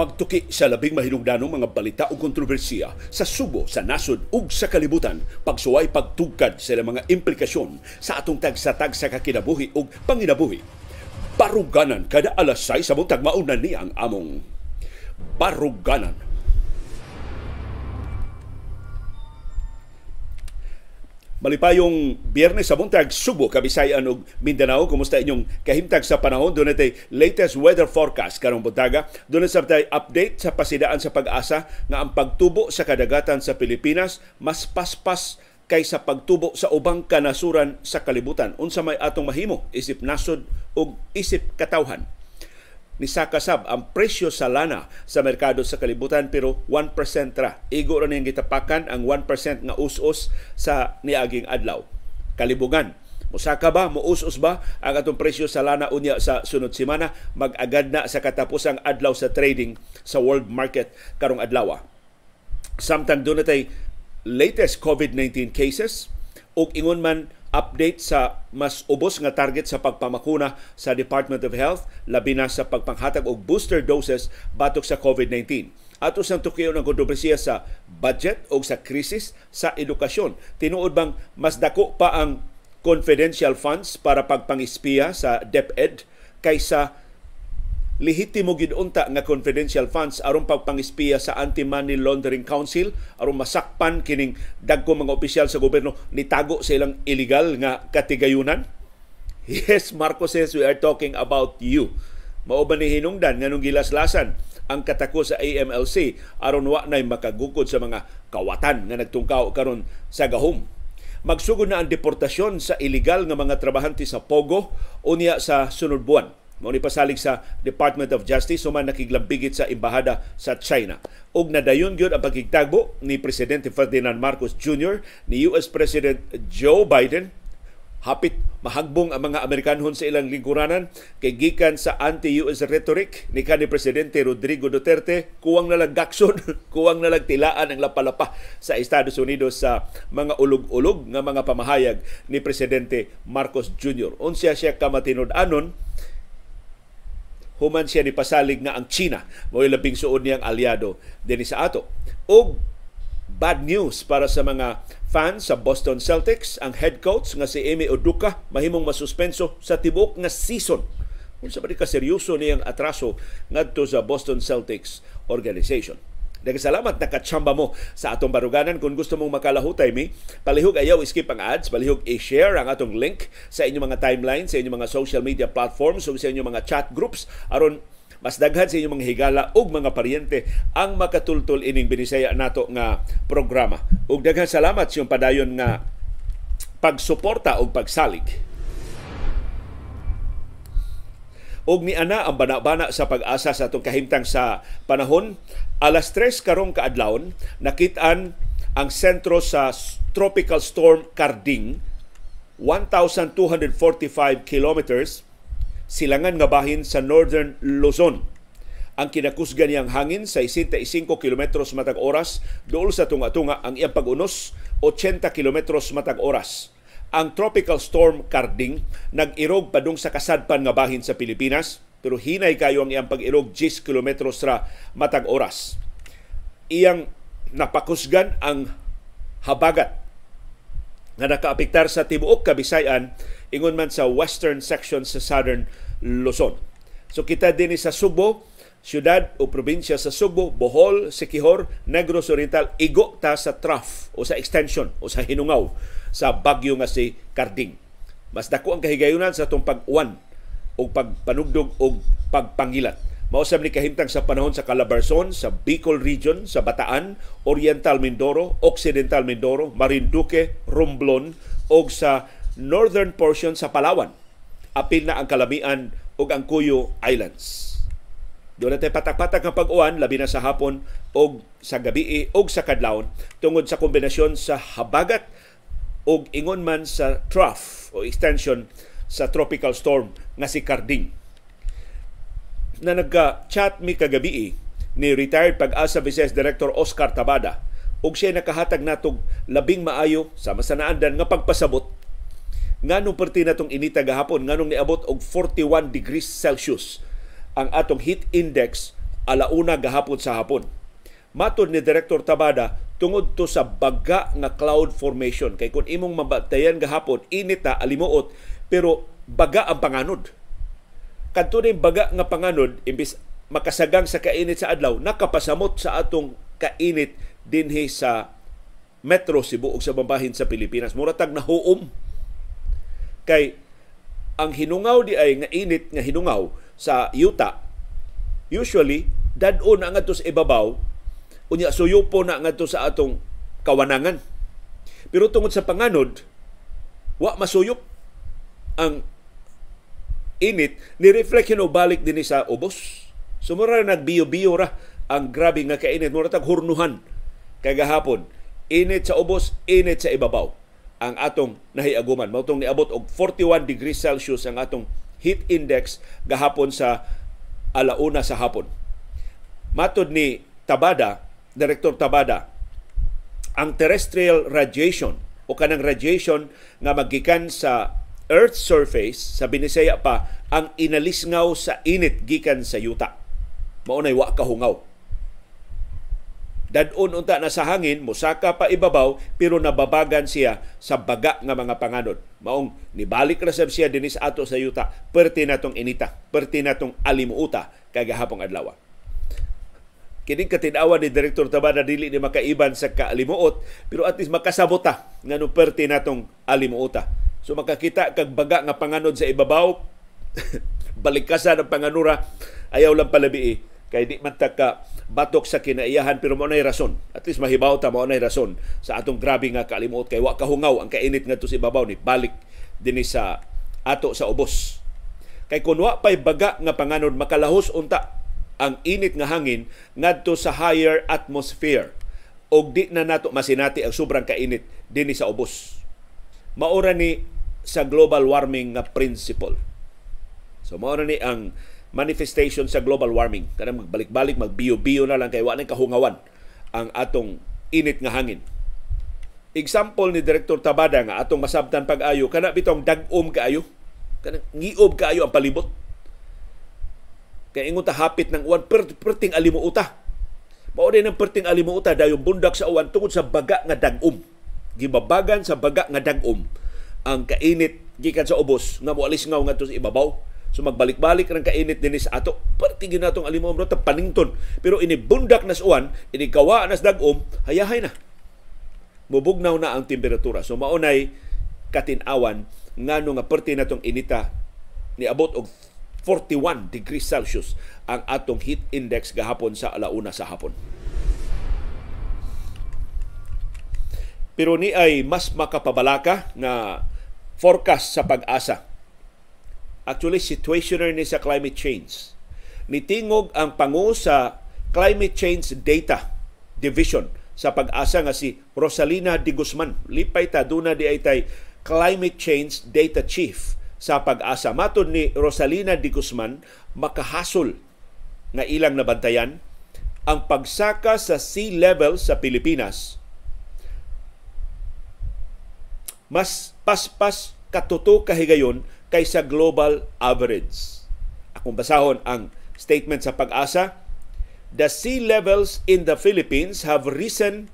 pagtuki sa labing mahinungdanong mga balita o kontrobersiya sa subo, sa nasod ug sa kalibutan, pagsuway pagtugkad sa mga implikasyon sa atong tagsa tagsatag sa kakinabuhi ug panginabuhi. Baruganan kada alas 6 sa buntag mauna ni ang among Baruganan Malipayong biyernes sa buntag, Subo, Kabisayan ug Mindanao. Kumusta inyong kahimtag sa panahon? Doon natin latest weather forecast karong buntaga. Ah. Doon sa update sa pasidaan sa pag-asa nga ang pagtubo sa kadagatan sa Pilipinas mas paspas kaysa pagtubo sa ubang kanasuran sa kalibutan. Unsa may atong mahimo, isip nasod ug isip katawhan ni Sakasab ang presyo sa lana sa merkado sa kalibutan pero 1% ra. Igo ra niyang gitapakan ang 1% nga usos sa niaging adlaw. Kalibugan. Musaka ba, Muusos ba ang atong presyo sa lana unya sa sunod semana mag-agad na sa katapusang adlaw sa trading sa world market karong adlawa. Samtang dunay latest COVID-19 cases, o ingon man update sa mas ubos nga target sa pagpamakuna sa Department of Health labi na sa pagpanghatag og booster doses batok sa COVID-19. At usang tukiyo ng kontrobersiya sa budget o sa krisis sa edukasyon. Tinuod bang mas dako pa ang confidential funds para pagpangispiya sa DepEd kaysa lihitimo gid unta nga confidential funds aron pagpangispiya sa Anti-Money Laundering Council aron masakpan kining dagko mga opisyal sa gobyerno ni tago sa ilang illegal nga katigayunan? Yes, Marcos says we are talking about you. Mao ba ni hinungdan nganong gilaslasan ang katako sa AMLC aron wa nay makagukod sa mga kawatan nga nagtungkaw karon sa gahom magsugod na ang deportasyon sa illegal nga mga trabahante sa Pogo unya sa sunod buwan mao ni pasalig sa Department of Justice human nakiglambigit sa embahada sa China. Ug nadayon gyud ang pagigtagbo ni presidente Ferdinand Marcos Jr. ni US President Joe Biden hapit mahagbong ang mga Amerikanhon sa ilang lingkuranan kay gikan sa anti-US rhetoric ni kanhi presidente Rodrigo Duterte kuwang nalang gakson kuwang nalang tilaan ang lapalapa sa Estados Unidos sa mga ulog-ulog nga mga pamahayag ni presidente Marcos Jr. Unsya siya ka matinud-anon human siya ni pasalig nga ang China mao labing suod niyang aliado dinhi sa ato. Og bad news para sa mga fans sa Boston Celtics, ang head coach nga si Emi Oduka mahimong masuspenso sa tibuok nga season. Kung sa ka seryoso niyang atraso ngadto sa Boston Celtics organization. Nagsalamat na katsamba mo sa atong baruganan. Kung gusto mong makalahutay mi, palihog ayaw iskip ang ads, palihog i-share ang atong link sa inyong mga timeline, sa inyong mga social media platforms, sa inyong mga chat groups aron mas daghan sa inyong mga higala ug mga paryente ang makatultol ining binisaya nato nga programa. Ug daghan salamat sa iyong padayon nga pagsuporta ug pagsalig. Og ni ana ang banabana sa pag-asa sa atong kahimtang sa panahon Alas 3 karong kaadlawon nakitaan ang sentro sa Tropical Storm Carding 1245 kilometers silangan nga bahin sa Northern Luzon. Ang kinakusgan niyang hangin sa 65 kilometros matag oras dool sa tunga-tunga ang iyang pag-unos 80 kilometros matag oras. Ang tropical storm Carding nag-irog padung sa kasadpan nga bahin sa Pilipinas pero hinay kayo ang iyang pag-ilog 10 kilometros ra matag oras. Iyang napakusgan ang habagat nga nakaapektar sa tibuok Kabisayan ingon man sa western section sa southern Luzon. So kita din sa Subo, syudad o probinsya sa Subo, Bohol, Sikihor, Negros Oriental, igo ta sa trough o sa extension o sa hinungaw sa bagyo nga si Carding. Mas dako ang kahigayunan sa itong pag-uwan o pagpanugdog o pagpangilat. Mausap ni kahimtang sa panahon sa Calabarzon, sa Bicol Region, sa Bataan, Oriental Mindoro, Occidental Mindoro, Marinduque, Romblon o sa northern portion sa Palawan. Apil na ang Kalamian o ang Cuyo Islands. Doon natin patak-patak ang pag-uwan, labi na sa hapon o sa gabi eh, o sa kadlawon tungod sa kombinasyon sa habagat o ingon man sa trough o extension sa tropical storm nga si Carding na nagka-chat mi kagabi eh, ni retired pag-asa Vices Director Oscar Tabada ug siya nakahatag natog labing maayo sa masanaandan nga pagpasabot nganong perti natong inita gahapon nganong niabot og 41 degrees Celsius ang atong heat index alauna gahapon sa hapon matod ni Director Tabada tungod to sa baga nga cloud formation kay kun imong mabatayan gahapon inita ta alimuot pero baga ang panganod. Kadto ni baga nga panganod imbis makasagang sa kainit sa adlaw nakapasamot sa atong kainit dinhi sa Metro Cebu ug sa bambahin sa Pilipinas. Muratag na huom kay ang hinungaw di ay nga init nga hinungaw sa yuta usually dadon na ngadto sa ibabaw unya po na ngadto sa atong kawanangan. Pero tungod sa panganod wa masuyop ang init, ni-reflect yun balik din sa ubos. Sumura na nagbiyo-biyo ra ang grabe nga kainit. Mura tag hurnuhan kagahapon. Init sa ubos, init sa ibabaw ang atong nahiaguman. Mautong niabot og 41 degrees Celsius ang atong heat index gahapon sa alauna sa hapon. Matod ni Tabada, Direktor Tabada, ang terrestrial radiation o kanang radiation nga magikan sa Earth surface sa Binisaya pa ang inalisngaw sa init gikan sa yuta. Maunay wa kahungaw. Dadun unta na sa hangin, musaka pa ibabaw, pero nababagan siya sa baga nga mga panganod. Maong nibalik na siya dinis ato sa yuta, perti natong inita, perti natong alimuta kagahapong adlaw. Kining katinawa ni Direktor Tabada dili ni makaiban sa kaalimuot, pero at least makasabota nga no perti natong alimuota So makakita kag baga nga panganod sa ibabaw, balikasan ang panganura, ayaw lang palabi eh. kay di man taka batok sa kinaiyahan pero mao nay rason at least mahibaw ta mo nay rason sa atong grabe nga kalimot. kay wa kahungaw ang kainit nga to sa ibabaw ni balik dinhi sa ato sa ubos kay kun wa pay baga nga panganod makalahos unta ang init nga hangin ngadto sa higher atmosphere og di na nato masinati ang sobrang kainit dinhi sa ubos maura ni sa global warming nga principle. So maura ni ang manifestation sa global warming. Kada magbalik-balik, magbiyo-biyo na lang kay wa kahungawan ang atong init nga hangin. Example ni Direktor Tabada nga atong masabtan pag-ayo kana bitong dagom kaayo. Kanang ngiob kaayo ang palibot. Kaya ingon ta hapit ng uwan perting alimuuta. Mao din ang perting alimuuta dayong bundak sa uwan tungod sa baga nga dagom gibabagan sa baga nga dagom ang kainit gikan sa ubos nga moalis nga ngadto sa ibabaw So magbalik-balik rang kainit dinis ato. perti gyud natong alimaw ta panington. Pero ini bundak nas uwan, ini kawa nas dagom, hayahay na. Mubugnaw na ang temperatura. So maunay katinawan ngano nga perti natong inita ni niabot og 41 degrees Celsius ang atong heat index gahapon sa alauna sa hapon. pero ni ay mas makapabalaka na forecast sa pag-asa. Actually, situationer ni sa climate change. Nitingog ang pangu sa Climate Change Data Division sa pag-asa nga si Rosalina de Guzman. Lipay ta, duna di ay tay Climate Change Data Chief sa pag-asa. Matod ni Rosalina de Guzman, makahasol nga ilang nabantayan ang pagsaka sa sea level sa Pilipinas mas paspas katuto kahigayon kaysa global average. Akong basahon ang statement sa pag-asa, the sea levels in the Philippines have risen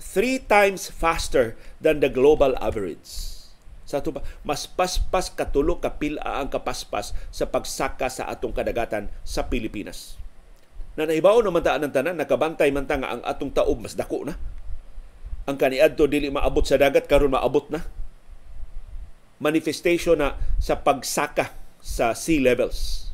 three times faster than the global average. Sa ato mas paspas katulo ka pila ang kapaspas sa pagsaka sa atong kadagatan sa Pilipinas. Na naibaw naman taan ng tanan, nakabantay man nga ang atong taob mas dako na ang kaniadto dili maabot sa dagat karon maabot na manifestation na sa pagsaka sa sea levels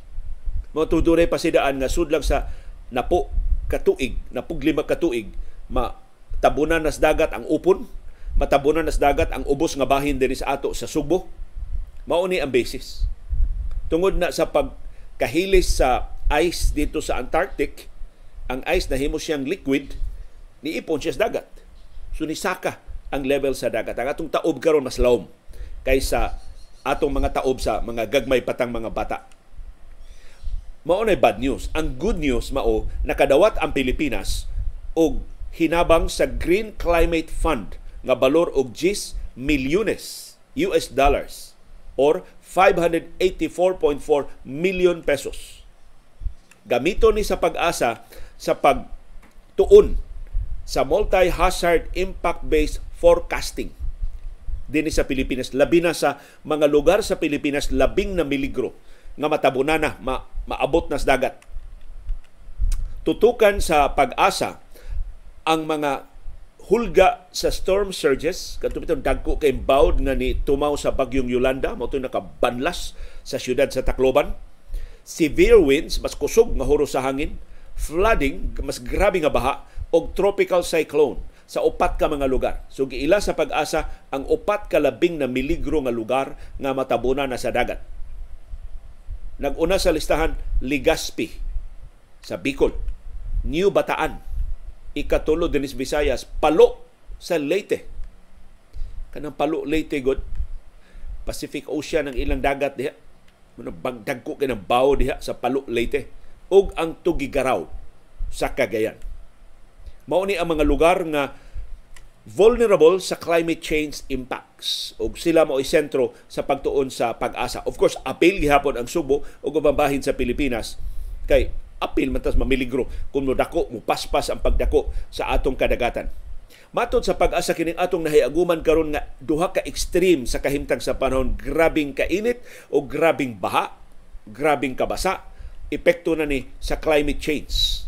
mo tudure pa daan nga sudlang sa napo katuig napuglima katuig matabunan nas dagat ang upon matabunan nas dagat ang ubos nga bahin diri sa ato sa Subo mao ni ang basis tungod na sa pagkahilis sa ice dito sa Antarctic ang ice na himo siyang liquid niipon siya sa dagat So nisaka ang level sa dagat. Ang atong taob karon mas lawom kaysa atong mga taob sa mga gagmay patang mga bata. Mao nay bad news. Ang good news mao nakadawat ang Pilipinas og hinabang sa Green Climate Fund nga balor og 10 milyones US dollars or 584.4 million pesos. Gamito ni sa pag-asa sa pagtuon sa multi-hazard impact-based forecasting din sa Pilipinas labi na sa mga lugar sa Pilipinas labing na miligro nga matabunan na ma, maabot na sa dagat tutukan sa pag-asa ang mga hulga sa storm surges kadto bitong dagko kay bawd nga ni tumaw sa bagyong Yolanda mao nakabanlas sa siyudad sa Tacloban severe winds mas kusog nga huro sa hangin flooding mas grabe nga baha og tropical cyclone sa upat ka mga lugar. So giila sa pag-asa ang upat ka labing na miligro nga lugar nga matabunan na sa dagat. Naguna sa listahan Ligaspi sa Bicol, New Bataan, ikatulo dinis Visayas, Palo sa Leyte. Kanang Palo Leyte god Pacific Ocean ang ilang dagat diha. Muna bagdag ko kinang bawo diha sa Palo Leyte ug ang Tugigaraw sa Cagayan mao ni ang mga lugar nga vulnerable sa climate change impacts ug sila mao sentro sa pagtuon sa pag-asa. Of course, apil gihapon ang Subo ug ubang bahin sa Pilipinas kay apil man tas mamiligro kung mo dako mo paspas ang pagdako sa atong kadagatan. Matod sa pag-asa kining atong nahiaguman karon nga duha ka extreme sa kahimtang sa panahon, grabing kainit o grabing baha, grabing kabasa, epekto na ni sa climate change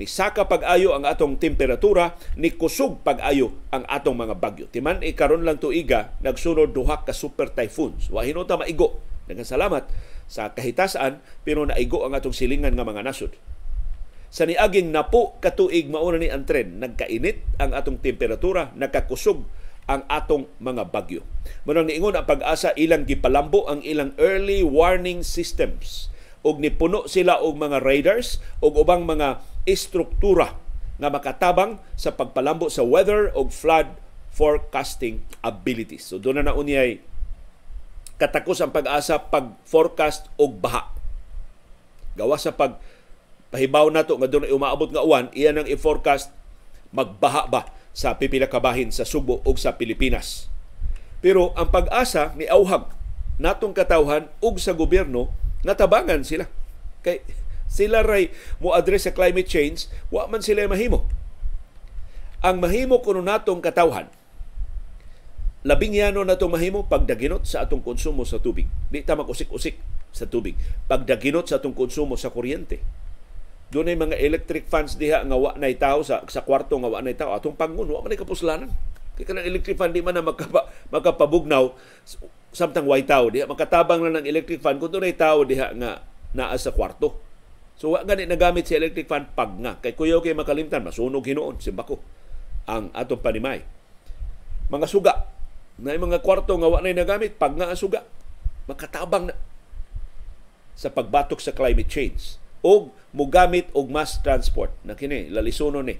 ni saka pag-ayo ang atong temperatura ni kusog pag-ayo ang atong mga bagyo timan ikaron eh, lang tuiga nagsunod duha ka super typhoons wa hinunta maigo salamat sa kahitasan pero naigo ang atong silingan nga mga nasod sa niaging napo katuig mauna ni ang trend nagkainit ang atong temperatura nakakusog ang atong mga bagyo. Murang niingon ang pag-asa ilang gipalambo ang ilang early warning systems og nipuno sila og mga radars og ubang mga istruktura nga makatabang sa pagpalambo sa weather og flood forecasting abilities. So doon na na unyay katakos ang pag-asa pag forecast og baha. Gawa sa pag pahibaw nato nga doon umaabot nga uwan, iyan ang i-forecast magbaha ba sa pipila kabahin sa Subo ug sa Pilipinas. Pero ang pag-asa ni Auhag natong katawhan ug sa gobyerno natabangan sila. Kay sila ray mo address sa climate change, wa man sila mahimo. Ang mahimo kuno natong katawhan, labing yano na mahimo pagdaginot sa atong konsumo sa tubig. Di ta makusik-usik sa tubig. Pagdaginot sa atong konsumo sa kuryente. Doon ay mga electric fans diha nga wa nay tao sa sa kwarto nga wa nay tao atong pangun wa man kapuslanan. Kay kanang electric fan di man na magkapa, magkapabugnaw samtang way tao diha makatabang lang ng electric fan kun dunay tao diha nga naa sa kwarto so wa gani nagamit si electric fan pag nga kay kuyaw kay makalimtan masunog hinuon si bako ang atong panimay mga suga na mga kwarto nga wa nay nagamit pag nga suga makatabang na sa pagbatok sa climate change o mugamit og mass transport na kini lalisuno ni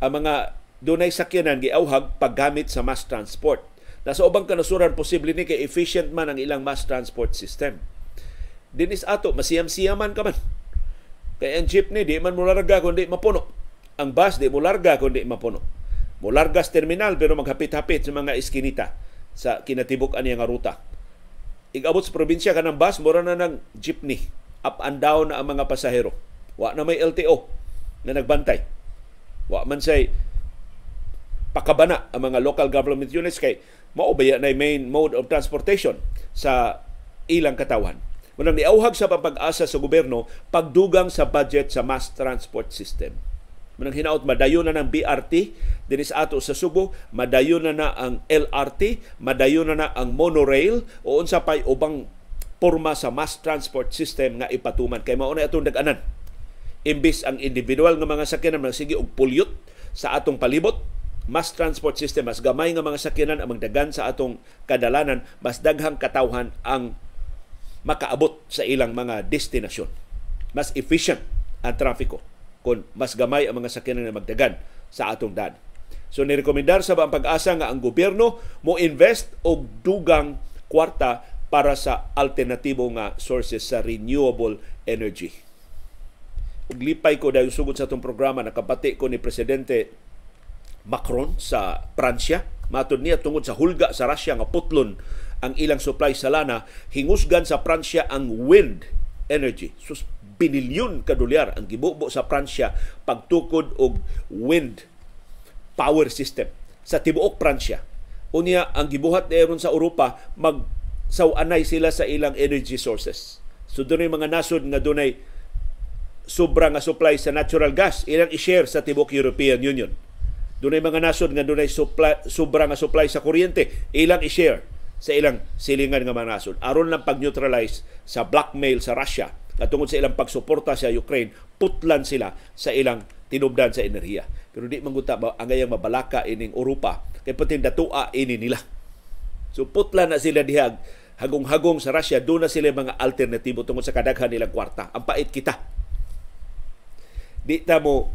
ang mga dunay sakyanan giawhag paggamit sa mass transport Nasa ubang kanasuran posible ni kay efficient man ang ilang mass transport system. Dinis ato masiyam-siyaman ka man. Kay ang jeepney di man mularga kundi mapuno. Ang bus di mularga kundi mapuno. Mularga sa terminal pero maghapit-hapit sa mga iskinita sa kinatibok-an nga ruta. Igabot sa probinsya ka ng bus, mura na ng jeepney. Up and down na ang mga pasahero. Wa na may LTO na nagbantay. Wa man say pakabana ang mga local government units kay mao ba na main mode of transportation sa ilang katawhan. Munang niauhag sa pag-asa sa gobyerno pagdugang sa budget sa mass transport system. Munang hinaot madayon na ng BRT dinis ato sa Subo, madayon na na ang LRT, madayon na na ang monorail o unsa pay ubang porma sa mass transport system nga ipatuman kay mao na atong dag-anan. Imbis ang individual nga mga sakyanan sige og pulyot sa atong palibot, mas transport system, mas gamay nga mga sakyanan ang magdagan sa atong kadalanan, mas daghang katawhan ang makaabot sa ilang mga destinasyon. Mas efficient ang trafiko kung mas gamay ang mga sakyanan na magdagan sa atong daan. So nirekomendar sa ba ang pag-asa nga ang gobyerno mo invest og dugang kwarta para sa alternatibo nga sources sa renewable energy. Lipay ko dahil sugod sa itong programa, nakabati ko ni Presidente Macron sa Pransya. Matod niya tungod sa hulga sa Russia nga putlon ang ilang supply sa lana, hingusgan sa Pransya ang wind energy. So, binilyon ka ang gibubo sa Pransya pagtukod og wind power system sa tibuok Pransya. Unya ang gibuhat dayon sa Europa mag sawanay sila sa ilang energy sources. So dunay mga nasod nga dunay sobra nga supply sa natural gas ilang i-share sa tibuok European Union Dunay mga nasod nga dunay supply, sobra nga supply sa kuryente, ilang i-share sa ilang silingan nga mga nasod aron lang pag-neutralize sa blackmail sa Russia at tungod sa ilang pagsuporta sa Ukraine, putlan sila sa ilang tinubdan sa enerhiya. Pero di mangguta ba ang ayang mabalaka ining Europa kay pati datua ini nila. So putlan na sila dihag hagong-hagong sa Russia, doon na sila mga alternatibo tungod sa kadaghan nilang kwarta. Ang pait kita. Di ta mo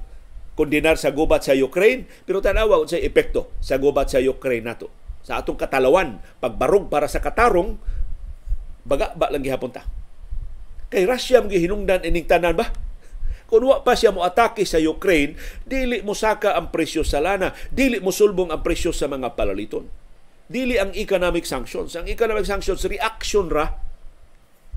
kondinar sa gubat sa Ukraine pero tanawa sa epekto sa gubat sa Ukraine nato sa atong katalawan pagbarog para sa katarong baga ba lang gihapunta? kay Russia ang gihinungdan ining tanan ba kung pa siya mo atake sa Ukraine, dili mo saka ang presyo sa lana, dili mo sulbong ang presyo sa mga palaliton. Dili ang economic sanctions. Ang economic sanctions, reaction ra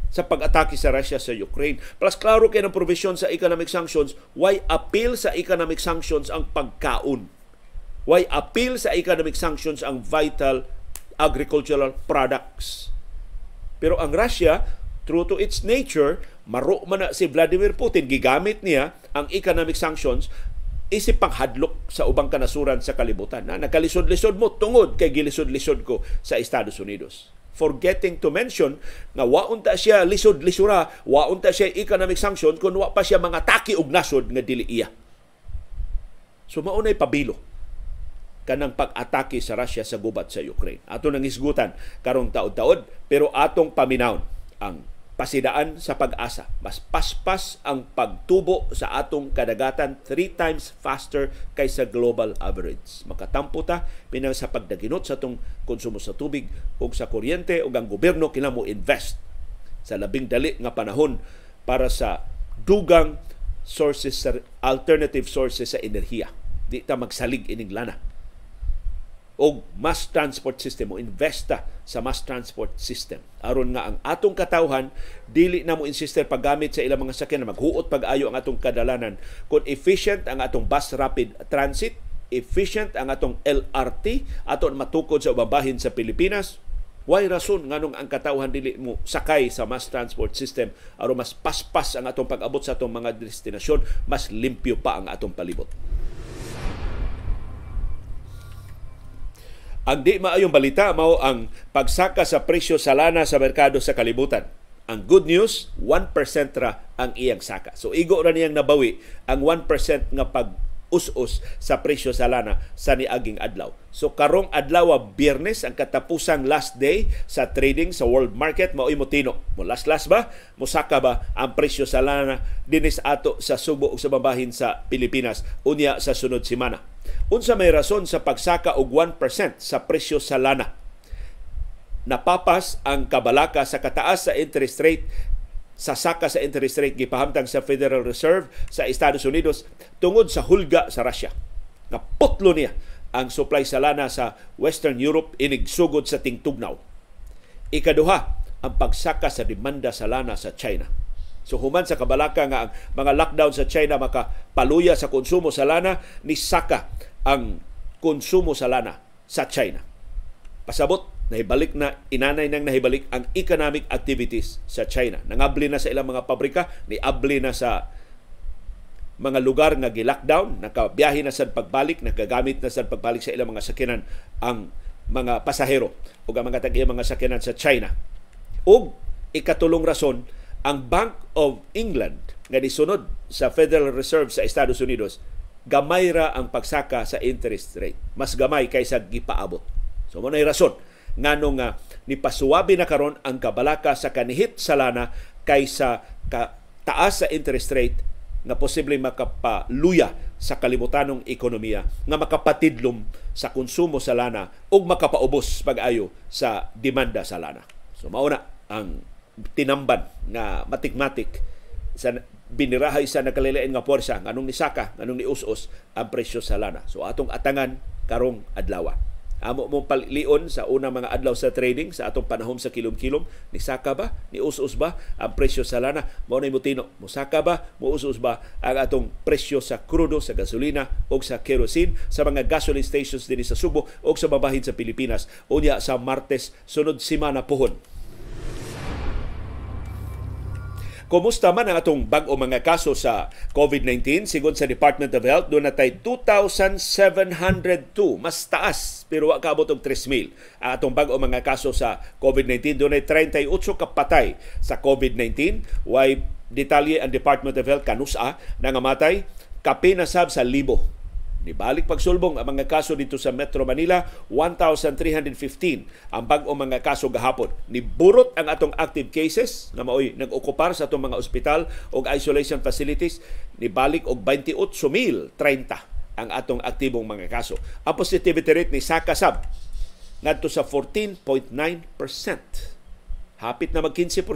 sa pag-atake sa Russia sa Ukraine. Plus, klaro kayo ng provision sa economic sanctions, why appeal sa economic sanctions ang pagkaon? Why appeal sa economic sanctions ang vital agricultural products? Pero ang Russia, true to its nature, maro man na si Vladimir Putin, gigamit niya ang economic sanctions isip pang hadlok sa ubang kanasuran sa kalibutan. Na, nagkalisod-lisod mo tungod kay gilisod-lisod ko sa Estados Unidos forgetting to mention na waunta siya lisod lisura, waunta siya economic sanction kun wa pa siya mga taki og nasod nga dili iya. So maunay pabilo kanang pag-atake sa Russia sa gubat sa Ukraine. Ato nang isgutan karong taod-taod pero atong paminawon ang pasidaan sa pag-asa. Mas paspas ang pagtubo sa atong kadagatan three times faster kaysa global average. Makatampo ta pinang sa pagdaginot sa atong konsumo sa tubig ug sa kuryente ug ang gobyerno mo invest sa labing dali nga panahon para sa dugang sources sa alternative sources sa enerhiya. Di ta magsalig ining lana o mass transport system o investa sa mass transport system aron nga ang atong katawhan dili na mo insister paggamit sa ilang mga sakyan na maghuot pag-ayo ang atong kadalanan kung efficient ang atong bus rapid transit efficient ang atong LRT aton matukod sa ubabahin sa Pilipinas Why rason nganong ang katawhan dili mo sakay sa mass transport system aron mas paspas ang atong pag-abot sa atong mga destinasyon, mas limpyo pa ang atong palibot. Ang di maayong balita mao ang pagsaka sa presyo sa lana sa merkado sa kalibutan. Ang good news, 1% ra ang iyang saka. So igo ra niyang nabawi ang 1% nga pag us-us sa presyo sa lana sa niaging adlaw. So karong adlaw Biyernes ang katapusang last day sa trading sa world market mao mo tino. Mo last last ba? Mo saka ba ang presyo sa lana dinis ato sa Subo ug sa mambahin sa Pilipinas unya sa sunod semana. Unsa may rason sa pagsaka og 1% sa presyo sa lana? Napapas ang kabalaka sa kataas sa interest rate sa saka sa interest rate gipahamtang sa Federal Reserve sa Estados Unidos tungod sa hulga sa Russia. Naputlo niya ang supply sa lana sa Western Europe inigsugod sa tingtugnaw. Ikaduha, ang pagsaka sa demanda sa lana sa China. So human sa kabalaka nga ang mga lockdown sa China makapaluya sa konsumo sa lana ni saka ang konsumo sa lana sa China. Pasabot nahibalik na inanay nang nahibalik ang economic activities sa China. Nangabli na sa ilang mga pabrika, ni abli na sa mga lugar nga gi-lockdown, nakabiyahe na sad pagbalik, nakagamit na sad pagbalik sa ilang mga sakyanan ang mga pasahero o ang mga tag mga sakyanan sa China. O ikatulong rason ang Bank of England nga disunod sa Federal Reserve sa Estados Unidos gamay ra ang pagsaka sa interest rate mas gamay kaysa gipaabot so mo rason nganong nga ah, nipasuwabi na karon ang kabalaka sa kanihit sa lana kaysa ka, taas sa interest rate nga posible makapaluya sa kalibutanong ekonomiya nga makapatidlom sa konsumo sa lana ug makapaubos pag-ayo sa demanda sa lana so mauna ang tinamban na matikmatik sa binirahay sa nakalilain nga porsa nganong ni Saka nganong ni Usos ang presyo sa lana so atong atangan karong adlaw amo mo palion sa una mga adlaw sa trading sa atong panahom sa kilom-kilom ni saka ba ni us ba ang presyo sa lana mo nay mutino mo saka ba mo us ba ang atong presyo sa krudo sa gasolina o sa kerosene sa mga gasoline stations dinhi sa Subo o sa babahin sa Pilipinas unya sa Martes sunod semana pohon Kumusta man ang atong bag-o mga kaso sa COVID-19? Sigon sa Department of Health, doon natay 2,702. Mas taas, pero wakaabot og 3,000. Ang atong bag-o mga kaso sa COVID-19, doon ay 38 kapatay sa COVID-19. Why detalye ang Department of Health kanusa nangamatay kapinasab sa libo Ni balik pagsulbong ang mga kaso dito sa Metro Manila, 1,315 ang bag mga kaso gahapon. Ni burot ang atong active cases na maoy nag-okupar sa atong mga ospital o isolation facilities, ni balik og 28,030 ang atong aktibong mga kaso. Ang positivity rate ni Sakasab ngadto sa 14.9%. Hapit na mag 15%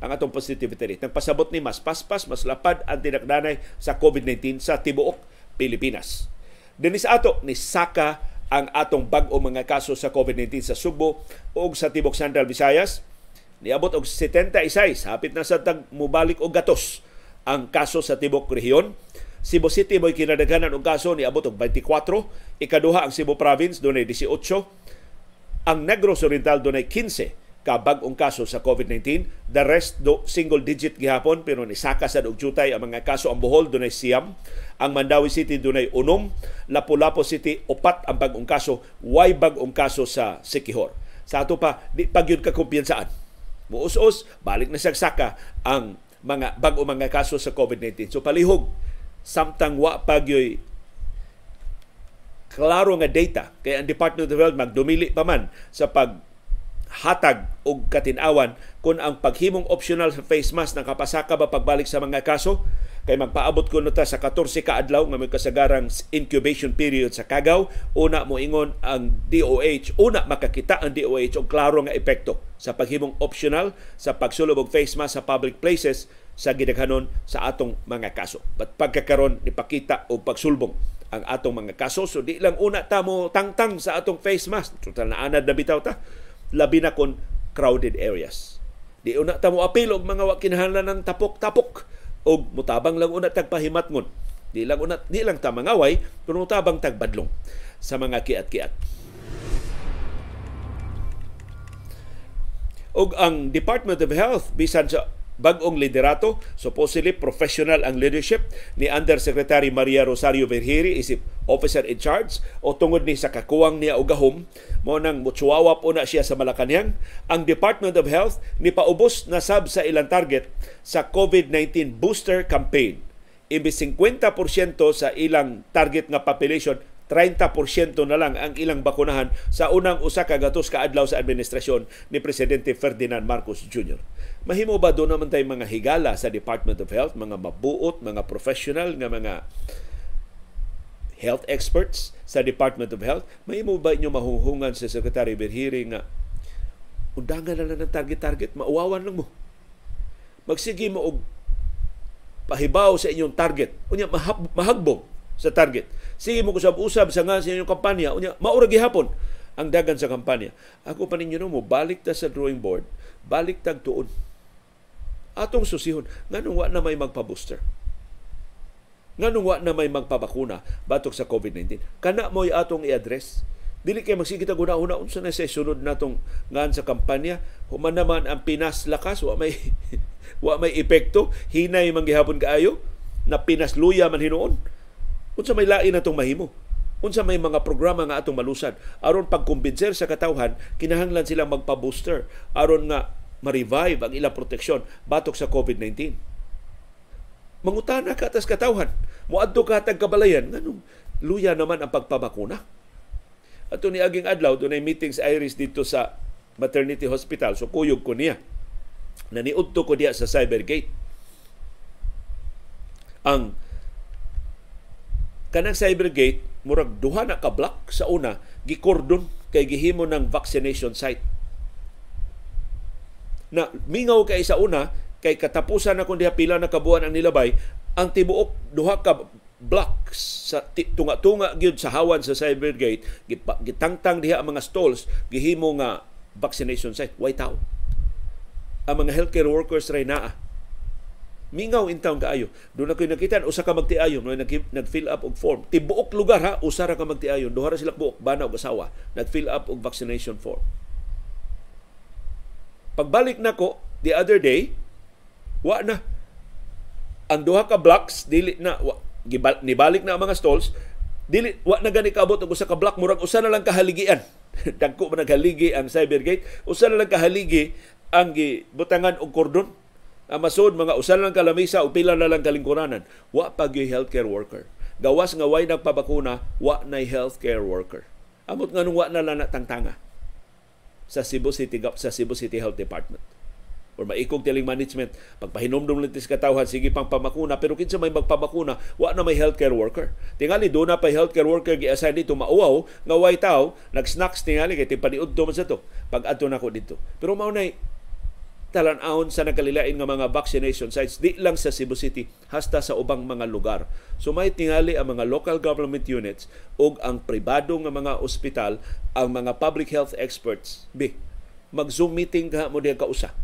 ang atong positivity rate. Nagpasabot ni mas paspas, mas lapad ang tinakdanay sa COVID-19 sa tibuok Pilipinas. Dinis ato ni Saka ang atong bag-o mga kaso sa COVID-19 sa Subo ug sa Tibok Central Visayas. Niabot og 76, hapit na sa tag mubalik og gatos ang kaso sa Tibok Rehiyon. Cebu City mo'y kinadaghanan og kaso niabot og 24, ikaduha ang Cebu Province dunay 18, ang Negros Oriental dunay 15, kabag-ong kaso sa COVID-19. The rest do single digit gihapon pero nisaka sa og jutay ang mga kaso ang Bohol dunay siyam, ang Mandawi City dunay unom, Lapu-Lapu City upat ang bag-ong kaso, way bag-ong kaso sa Sikihor. Sa ato pa di pagyud ka kumpiyansaan. Muus-us balik na sagsaka ang mga bag-o mga kaso sa COVID-19. So palihog samtang wa pagyoy klaro nga data kay ang Department of Health magdumili pa man sa pag hatag og katinawan kung ang paghimong optional sa face mask nakapasaka ba pagbalik sa mga kaso kay magpaabot ko nota sa 14 ka adlaw nga may kasagarang incubation period sa kagaw una mo ingon ang DOH una makakita ang DOH og klaro nga epekto sa paghimong optional sa pagsulob og face mask sa public places sa gidaghanon sa atong mga kaso but pagkakaron ni pakita og pagsulbong ang atong mga kaso so di lang una ta mo tangtang sa atong face mask total na anad na bitaw ta labi na kon crowded areas. Di una tamo mo apil og mga wakinahanglan ng tapok-tapok og mutabang lang una tagpahimatngon. Di lang una di lang ta mangaway pero mutabang tagbadlong sa mga kiat-kiat. Og ang Department of Health bisan sa bagong liderato. Supposedly, professional ang leadership ni Undersecretary Maria Rosario Vergiri, isip officer in charge, o tungod ni sa kakuwang niya o gahom, mo nang mutsuwawa po na siya sa Malacanang, ang Department of Health ni paubos na sab sa ilang target sa COVID-19 booster campaign. Imbis 50% sa ilang target nga population, 30% na lang ang ilang bakunahan sa unang usa ka gatos ka adlaw sa administrasyon ni presidente Ferdinand Marcos Jr. Mahimo ba do naman tay mga higala sa Department of Health, mga mabuot, mga professional nga mga health experts sa Department of Health? Mahimo ba inyo mahuhungan sa Secretary Berhiri nga undangan na lang ng target-target, mauwawan lang mo. Magsige mo og pahibaw sa inyong target. Unya mahagbog sa target sige mo kusab-usab sa nga sa inyong kampanya. Unya, maura gihapon ang dagan sa kampanya. Ako pa ninyo mo, balik ta sa drawing board, balik tag tuon. Atong susihon, nganong wa na may magpabooster? booster Nganong wa na may magpabakuna batok sa COVID-19. Kana mo'y atong i-address. Dili kay magsikita guna una unsa na sa sunod natong ngan sa kampanya human naman ang Pinas lakas wa may wa may epekto hinay man gihapon kaayo na Pinas luya man hinuon unsa may lain atong mahimo unsa may mga programa nga atong malusad aron pagkumbinser sa katawhan kinahanglan silang magpa-booster aron nga ma-revive ang ilang proteksyon batok sa COVID-19 mangutana ka atas katawhan muadto ka tag kabalayan nganong luya naman ang pagpabakuna ato ni aging adlaw dunay meetings Iris dito sa maternity hospital so kuyog ko niya naniudto ko diya sa Cybergate ang kanang Cybergate murag duha na ka block sa una gikordon kay gihimo ng vaccination site na mingaw kay sa una kay katapusan na kun diha pila na kabuan ang nilabay ang tibuok duha ka block sa tunga-tunga gyud sa hawan sa Cybergate gitangtang diha ang mga stalls gihimo nga vaccination site way tao ang mga healthcare workers ray naa mingaw in town kaayo. Doon koy nakita, usa ka magtiayon, no, nag-fill up og form. Tibuok lugar ha, usa ra ka magtiayon. Duha ra sila buok, bana og asawa. Nag-fill up og vaccination form. Pagbalik nako the other day, wa na. Ang duha ka blocks dili na wa, gibal, nibalik na ang mga stalls, dili wa na gani kaabot og usa ka block murag usa na lang kahaligian. Dagko man naghaligi ang Cybergate, usa na lang kahaligi ang gibutangan og cordon amasod mga usa lang kalamisa o pila na lang kalingkuranan wa pag healthcare worker gawas nga way nagpabakuna wa nay healthcare worker amot nga nung wa na lang natangtanga sa Cebu City sa Cebu City Health Department or maikog tiling management pagpahinomdom lang tis katawhan sige pang pamakuna pero kinsa may magpabakuna, wa na may healthcare worker tingali do na pa healthcare worker gi-assign dito mauaw nga way tao nag-snacks, tingali kay tipaniudto man sa to pag adto nako dito pero maunay, talan-aon sa nakalilain nga mga vaccination sites di lang sa Cebu City hasta sa ubang mga lugar. So may tingali ang mga local government units ug ang pribado nga mga ospital ang mga public health experts bi mag-zoom meeting ka mo diha kausa.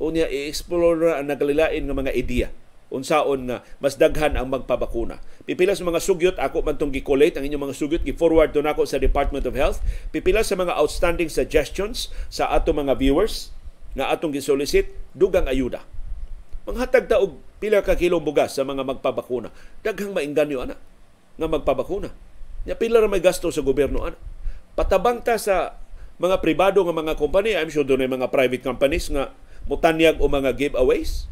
Unya i-explore na ang nakalilain nga mga ideya unsaon nga mas daghan ang magpabakuna. Pipila sa mga sugyot ako man tong gikolate ang inyong mga sugyot gi-forward to nako sa Department of Health. Pipila sa mga outstanding suggestions sa ato mga viewers na atong gisolisit dugang ayuda. Manghatag ta og pila ka kilong bugas sa mga magpabakuna. Daghang mainganyo ana nga magpabakuna. Nya pila ra may gasto sa gobyerno ana. Patabang ta sa mga pribado nga mga company, I'm sure dunay mga private companies nga mutanyag o mga giveaways.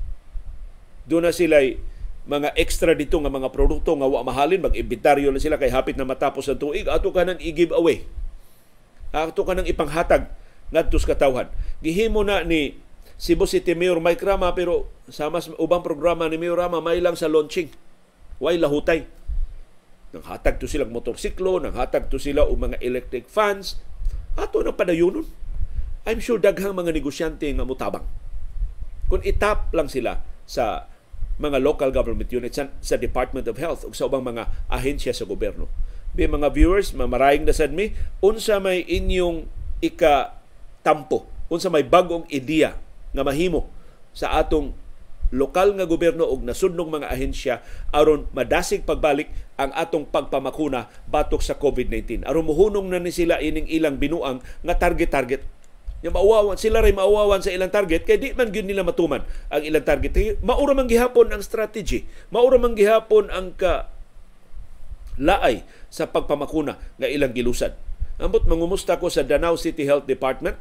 Doon na sila mga extra dito nga mga produkto nga wa mahalin mag-inventaryo na sila kay hapit na matapos ang tuig ato ka nang i away ato ka nang ipanghatag ngadto sa katawhan. Gihimo na ni Cebu City Mayor Mike Rama pero sa mas ubang programa ni Mayor Rama may lang sa launching. Way lahutay. Nang hatag to sila motorsiklo, nang hatag to sila og mga electric fans. Ato na padayonon. I'm sure daghang mga negosyante nga mutabang. Kung itap lang sila sa mga local government units sa, sa Department of Health ug sa ubang mga ahensya sa gobyerno. May mga viewers, mamaraing na mi, unsa may inyong ika tampo unsa may bagong ideya nga mahimo sa atong lokal nga gobyerno ug nasudnong mga ahensya aron madasig pagbalik ang atong pagpamakuna batok sa COVID-19 aron mohunong na ni sila ining ilang binuang nga target-target nga mauwawan sila ray mauwawan sa ilang target kay di man gyud nila matuman ang ilang target maura man gihapon ang strategy maura man gihapon ang ka laay sa pagpamakuna nga ilang gilusan ambot mangumusta ko sa Danau City Health Department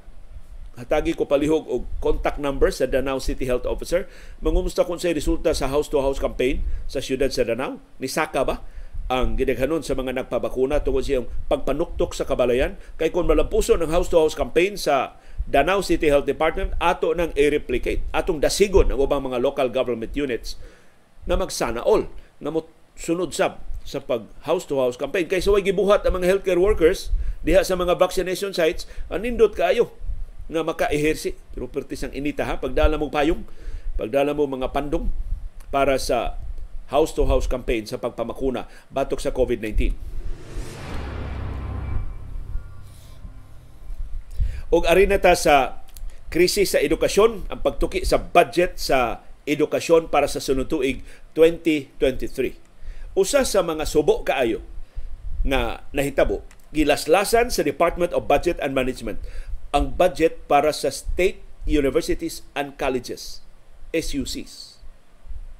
hatagi ko palihog og contact number sa Danau City Health Officer. Mangumusta kung sa resulta sa house-to-house campaign sa siyudad sa Danau. Ni Saka ba? ang gidaghanon sa mga nagpabakuna tungod sa iyong pagpanuktok sa kabalayan kay kung malampuso ng house-to-house campaign sa Danau City Health Department ato nang i-replicate atong dasigon ang ubang mga local government units na magsana all na sunod sab sa pag house-to-house campaign kay way gibuhat ang mga healthcare workers diha sa mga vaccination sites anindot kaayo nga maka-ehersi properties ang inita ha pagdala mo payong pagdala mo mga pandong para sa house-to-house campaign sa pagpamakuna batok sa COVID-19. Og ari na ta sa krisis sa edukasyon, ang pagtuki sa budget sa edukasyon para sa sunod tuig 2023. Usa sa mga subo kaayo nga nahitabo gilaslasan sa Department of Budget and Management ang budget para sa state universities and colleges, SUCs.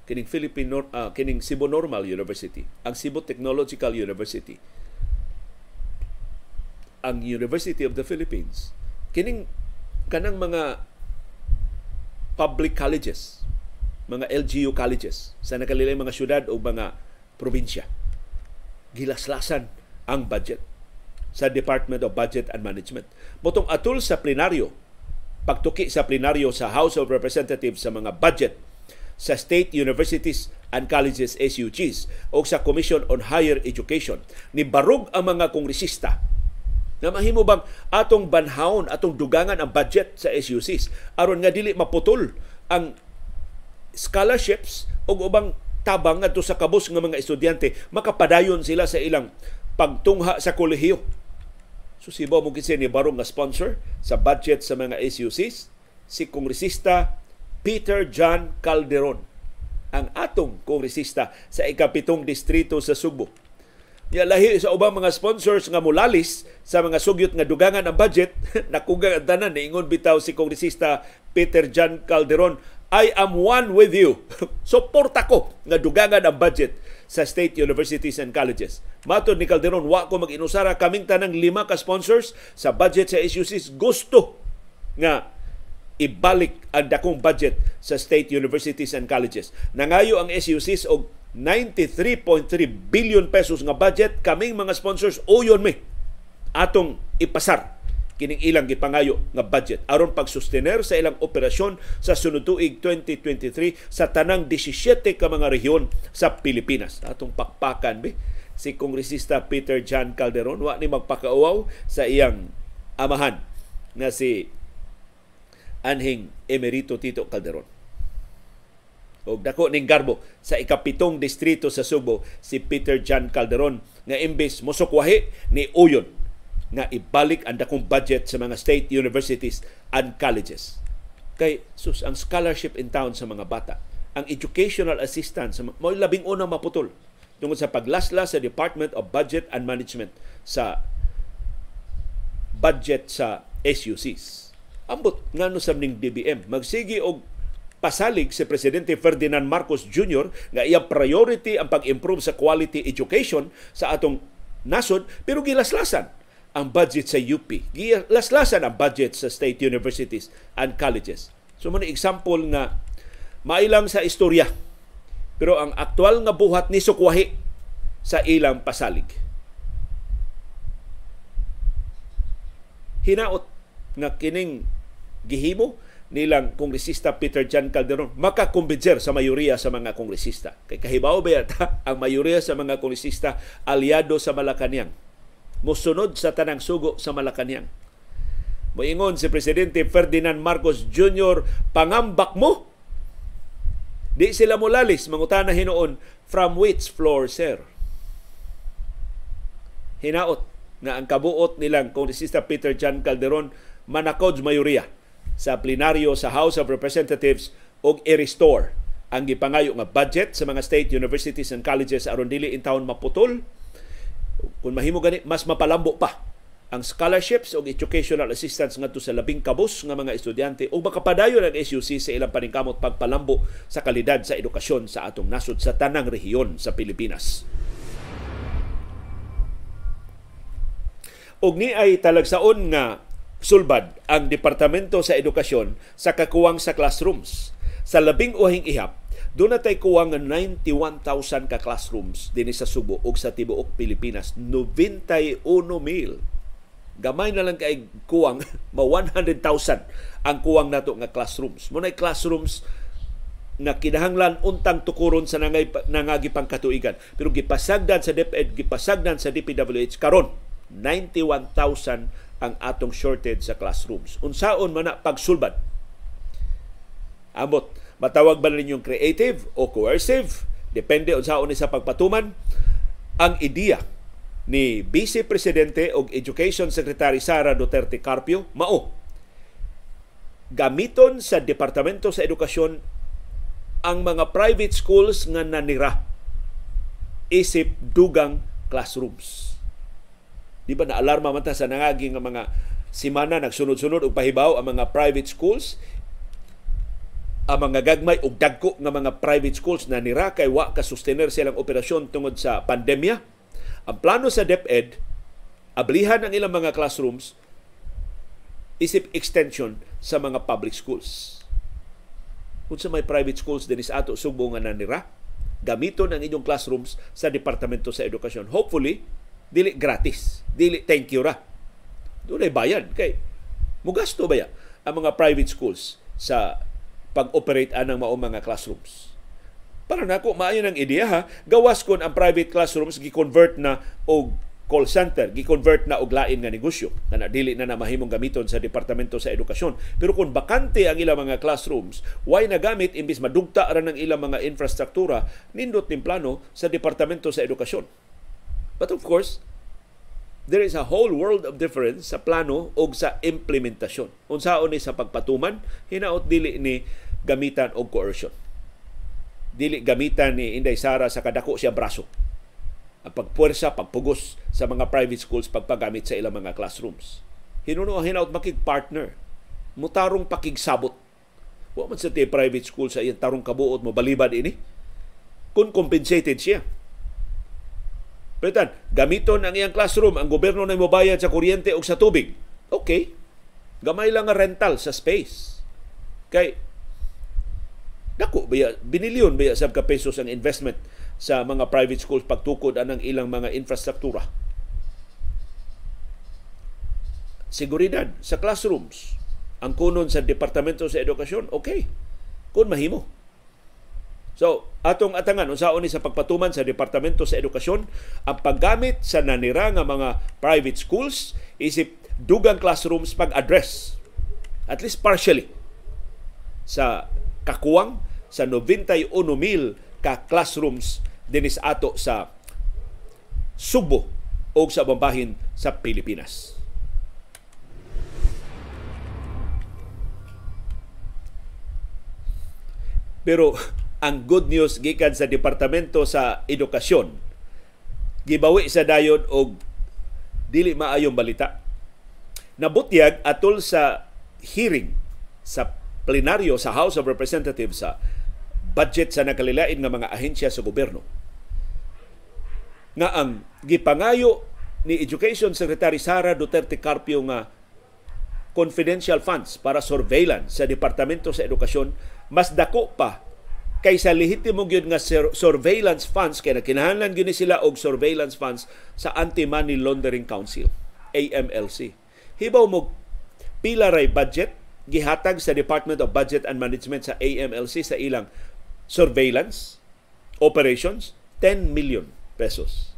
Kining Philippine uh, kining Cebu Normal University, ang Cebu Technological University, ang University of the Philippines. Kining kanang mga public colleges, mga LGU colleges sa nakalilay mga syudad o mga probinsya. Gilaslasan ang budget sa Department of Budget and Management. Motong atul sa plenaryo, pagtuki sa plenaryo sa House of Representatives sa mga budget sa State Universities and Colleges SUGs o sa Commission on Higher Education ni Barug ang mga kongresista na mahimo bang atong banhaon atong dugangan ang budget sa SUCs aron nga dili maputol ang scholarships o ubang tabang ngadto sa kabus ng mga estudyante makapadayon sila sa ilang pagtungha sa kolehiyo Susibaw mo kasi ni Barong nga sponsor sa budget sa mga SUCs, si Kongresista Peter John Calderon, ang atong kongresista sa ikapitong distrito sa Sugbo. Ya lahi sa ubang mga sponsors nga mulalis sa mga sugyot nga dugangan ang budget, nakugang ang tanan ni Ingon Bitaw si kongresista Peter John Calderon, I am one with you. Suporta ko nga dugangan ang budget sa state universities and colleges. Matod ni Calderon, wa ko mag-inusara kaming tanang lima ka sponsors sa budget sa SUCs gusto nga ibalik ang dakong budget sa state universities and colleges. Nangayo ang SUCs og 93.3 billion pesos nga budget kaming mga sponsors uyon mi atong ipasar kining ilang gipangayo nga budget aron pagsustener sa ilang operasyon sa sunod tuig 2023 sa tanang 17 ka mga rehiyon sa Pilipinas. Atong pakpakan be si Kongresista Peter John Calderon wa ni magpakauaw sa iyang amahan na si Anhing Emerito Tito Calderon. O dako ning garbo sa ikapitong distrito sa Subo si Peter John Calderon nga imbes mosukwahi ni Uyon nga ibalik ang dakong budget sa mga state universities and colleges. Kay sus ang scholarship in town sa mga bata, ang educational assistance sa mga, labing una maputol tungod sa paglasla sa Department of Budget and Management sa budget sa SUCs. Ambot ngano sa ning DBM magsigi og pasalig si Presidente Ferdinand Marcos Jr. nga iya priority ang pag-improve sa quality education sa atong nasod pero gilaslasan ang budget sa UP. Laslasan ang budget sa state universities and colleges. So mo example nga mailang sa istorya pero ang aktual nga buhat ni Sukwahi sa ilang pasalig. Hinaot nga kining gihimo nilang kongresista Peter John Calderon makakumbinser sa mayoriya sa mga kongresista. Kay kahibaw ba yata ang mayoriya sa mga kongresista aliado sa Malacanang mosunod sa tanang sugo sa Malacanang. Moingon si Presidente Ferdinand Marcos Jr., pangambak mo! Di sila mulalis, mangutana hinoon, from which floor, sir? Hinaot na ang kabuot nilang kongresista Peter John Calderon manakod mayoriya sa plenaryo sa House of Representatives og i-restore ang gipangayo nga budget sa mga state universities and colleges aron dili in taon maputol kung mahimo gani, mas mapalambo pa ang scholarships o educational assistance ngadto sa labing kabus nga mga estudyante o makapadayon ang SUC sa ilang paningkamot pagpalambo sa kalidad sa edukasyon sa atong nasod sa tanang rehiyon sa Pilipinas. Og ni ay talagsaon nga sulbad ang Departamento sa Edukasyon sa kakuwang sa classrooms sa labing uhing ihap doon natay kuha nga 91,000 ka classrooms din sa Subo ug sa tibuok Pilipinas, 91,000. Gamay na lang kay kuwang ma 100,000 ang kuwang nato nga classrooms. Muna'y classrooms na kinahanglan untang tukuron sa nangay nangagi pang katuigan pero gipasagdan sa DepEd e gipasagdan sa DPWH karon 91,000 ang atong shortage sa classrooms unsaon man na pagsulbad ambot Matawag ba ninyong creative o coercive? Depende unsaon ni sa pagpatuman. Ang ideya ni Vice Presidente o Education Secretary Sara Duterte Carpio mao gamiton sa Departamento sa Edukasyon ang mga private schools nga nanira isip dugang classrooms. Di ba na-alarma man ta sa nangaging mga simana nagsunod-sunod og pahibaw ang mga private schools ang mga gagmay og dagko nga mga private schools na nira kay wa ka sustainer silang operasyon tungod sa pandemya. Ang plano sa DepEd ablihan ang ilang mga classrooms isip extension sa mga public schools. Kung sa may private schools din is ato subo nga nira, gamiton ang inyong classrooms sa Departamento sa Edukasyon. Hopefully, dili gratis, dili thank you ra. Doon ay bayan. Kay, mugasto ba ya ang mga private schools sa pag-operate anang ah, mao mga classrooms. Para na ko, maayo ng ideya ha, gawas kon ang private classrooms gi-convert na og call center gi-convert na og lain nga negosyo na dili na na mahimong gamiton sa departamento sa edukasyon pero kung bakante ang ilang mga classrooms why nagamit imbis madugta ra ng ilang mga infrastruktura nindot ning plano sa departamento sa edukasyon but of course there is a whole world of difference sa plano og sa implementasyon unsaon ni sa pagpatuman hinaot dili ni gamitan og coercion. Dili gamitan ni Inday Sara sa kadako siya braso. Ang pagpuwersa, pagpugos sa mga private schools pagpagamit sa ilang mga classrooms. Hinuno ang hinaut makig partner. Mutarong pakigsabot. Wa man sa private school sa iyang tarong kabuot mo balibad ini. Kung compensated siya. Pero gamiton ang iyang classroom, ang gobyerno na mobayad sa kuryente o sa tubig. Okay. Gamay lang ang rental sa space. Kay Dako ba binilyon ba sab ka pesos ang investment sa mga private schools pagtukod anang ilang mga infrastruktura. Seguridad sa classrooms. Ang kunon sa Departamento sa Edukasyon, okay. Kun mahimo. So, atong atangan unsaon ni sa pagpatuman sa Departamento sa Edukasyon ang paggamit sa nanira nga mga private schools isip dugang classrooms pag-address at least partially sa kakuwang sa 91,000 ka classrooms dinis ato sa Subo o sa bambahin sa Pilipinas. Pero ang good news gikan sa Departamento sa Edukasyon gibawi sa dayon og dili maayong balita. Nabutyag atol sa hearing sa plenaryo sa House of Representatives sa budget sa nakalilain ng mga ahensya sa gobyerno nga ang gipangayo ni Education Secretary Sara Duterte Carpio nga confidential funds para surveillance sa Departamento sa Edukasyon mas dako pa kaysa lehitimo gyud nga surveillance funds kay nakinahanglan gyud ni sila og surveillance funds sa Anti-Money Laundering Council AMLC. Hibaw mo pila ray budget gihatag sa Department of Budget and Management sa AMLC sa ilang surveillance operations 10 million pesos.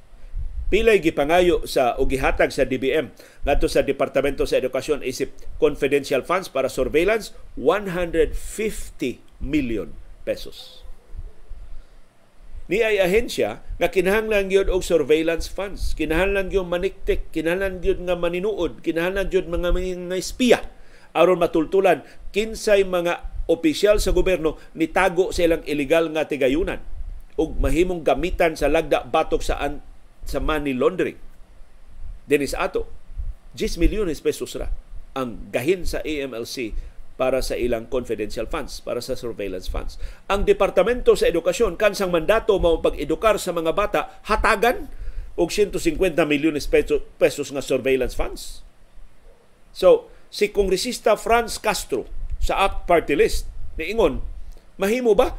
Pilay gipangayo sa o gihatag sa DBM ngadto sa Departamento sa Edukasyon isip confidential funds para surveillance 150 million pesos. Ni ay ahensya nga kinahanglan gyud og surveillance funds, kinahanglan gyud maniktik, kinahanglan gyud nga maninuod, kinahanglan gyud mga mga espiya aron matultulan kinsay mga opisyal sa gobyerno nitago sa ilang ilegal nga tigayunan ug mahimong gamitan sa lagda batok sa an, sa money laundering. Dinis ato 10 milyones pesos ra ang gahin sa AMLC para sa ilang confidential funds, para sa surveillance funds. Ang Departamento sa Edukasyon, kansang mandato mao pag-edukar sa mga bata, hatagan og 150 milyones pesos nga surveillance funds. So, si Kongresista Franz Castro sa ACT Party List. Niingon, mahimo ba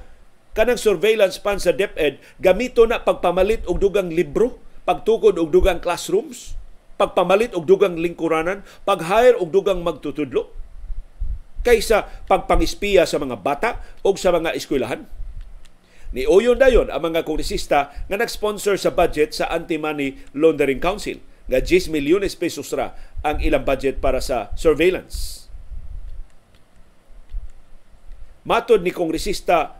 kanang surveillance pan sa DepEd gamito na pagpamalit og dugang libro, pagtukod og dugang classrooms, pagpamalit og dugang lingkuranan, pag-hire og dugang magtutudlo kaysa pagpangispiya sa mga bata o sa mga eskwelahan. Niuyon dayon ang mga kongresista nga nag-sponsor sa budget sa Anti-Money Laundering Council nga 10 milyones pesos ra ang ilang budget para sa surveillance. Matod ni Kongresista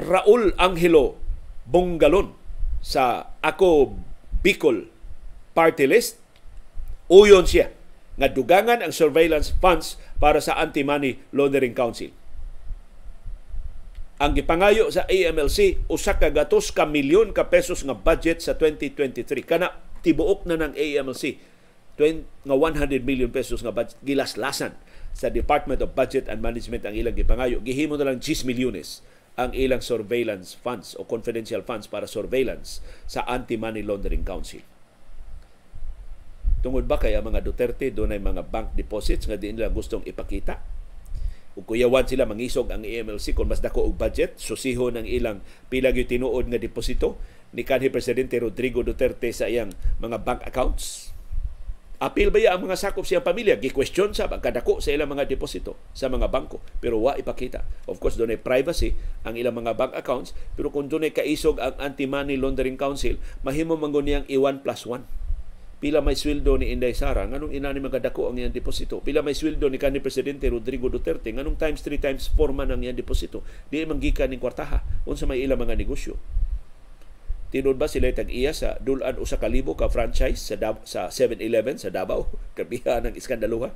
Raul Angelo Bongalon sa Ako Bicol Party List, uyon siya nga dugangan ang surveillance funds para sa Anti-Money Laundering Council. Ang gipangayo sa AMLC usa ka gatos ka milyon ka pesos nga budget sa 2023 kana tibuok na ng AMLC 20, nga 100 million pesos nga budget, gilaslasan sa Department of Budget and Management ang ilang gipangayo. Gihimo na lang 10 milyones ang ilang surveillance funds o confidential funds para surveillance sa Anti-Money Laundering Council. Tungod ba kaya mga Duterte doon ay mga bank deposits nga diin nila gustong ipakita? Ug kuyawan sila mangisog ang AMLC kon mas dako og budget, susiho ng ilang pila tinuod nga deposito ni kanhi Presidente Rodrigo Duterte sa iyang mga bank accounts? Apil ba ang mga sakop siyang pamilya? Gi-question sa pagkadako sa ilang mga deposito sa mga bangko. Pero wa ipakita. Of course, doon ay privacy ang ilang mga bank accounts. Pero kung doon ay kaisog ang Anti-Money Laundering Council, mahimo manguniyang i-1 plus 1. Pila may sweldo ni Inday Sara, nganong ina ni magadako ang iyang deposito? Pila may sweldo ni kanhi Presidente Rodrigo Duterte, nganong times 3 times 4 man ang iyang deposito? Di manggika ni kwartaha, unsa may ilang mga negosyo. Tinud ba sila tag-iya sa dulan o sa kalibo ka franchise sa, Dab- sa 7-Eleven sa Davao? Kabiha ng iskandaluha.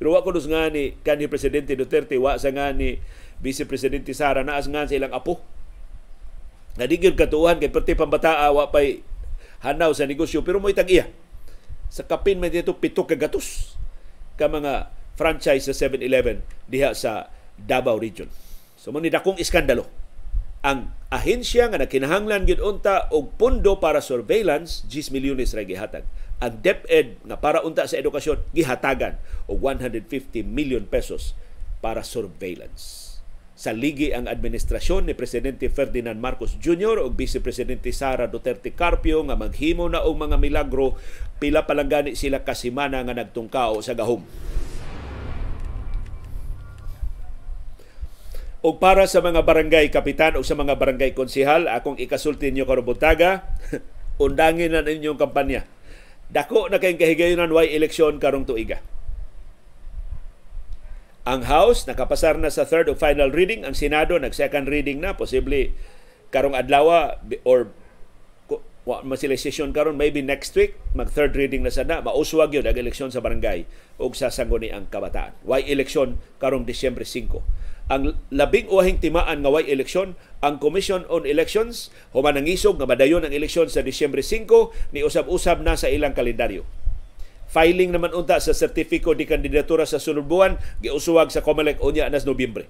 Pero wa kudos nga ni kanhi Presidente Duterte, wa sa nga ni Vice Presidente Sara, naas nga sa ilang apo. Nadigil katuuhan kay perti pambataa, wa pa'y hanaw sa negosyo. Pero mo itang iya. Sa kapin man dito, pito kagatos ka mga franchise sa 7-Eleven diha sa Davao Region. So, mo ni dakong iskandalo ang ahensya nga nakinahanglan gyud unta og pundo para surveillance 10 milyones ra gihatag. Ang DepEd nga para unta sa edukasyon gihatagan og 150 million pesos para surveillance. Sa ligi ang administrasyon ni presidente Ferdinand Marcos Jr. ug Vice Presidente Sara Duterte Carpio nga maghimo na og mga milagro pila palanggani sila kasimana nga nagtungkao sa gahom O para sa mga barangay kapitan o sa mga barangay konsihal, akong ikasulti niyo karubuntaga, undangin na ninyong kampanya. Dako na kayong kahigayonan why eleksyon karong tuiga. Ah. Ang House nakapasar na sa third o final reading, ang Senado nag second reading na, posible karong adlaw or wa man sila session karon maybe next week mag third reading na sana mauswag yun ang eleksyon sa barangay ug sa sangguni ang kabataan why eleksyon karong Disyembre 5 ang labing uhing timaan nga way eleksyon ang Commission on Elections human nangisog nga madayon ang eleksyon sa Disyembre 5 ni usab-usab na sa ilang kalendaryo. Filing naman unta sa sertifiko di kandidatura sa sunod buwan giusuwag sa COMELEC unya nas Nobyembre.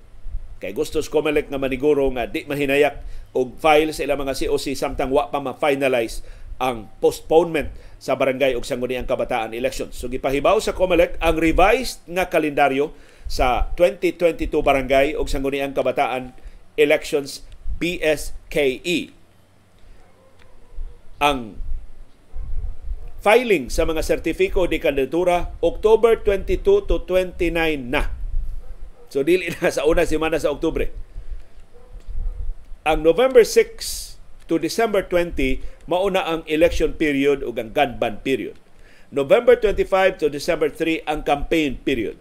Kay gustos COMELEC nga maniguro nga di mahinayak og file sa ilang mga COC samtang wa pa ma-finalize ang postponement sa barangay ug sangguniang kabataan elections. So gipahibaw sa COMELEC ang revised nga kalendaryo sa 2022 barangay o sangguniang kabataan elections BSKE. Ang filing sa mga sertifiko de kandidatura October 22 to 29 na. So dili na sa una semana sa Oktubre. Ang November 6 to December 20 mauna ang election period ug ang gun ban period. November 25 to December 3 ang campaign period.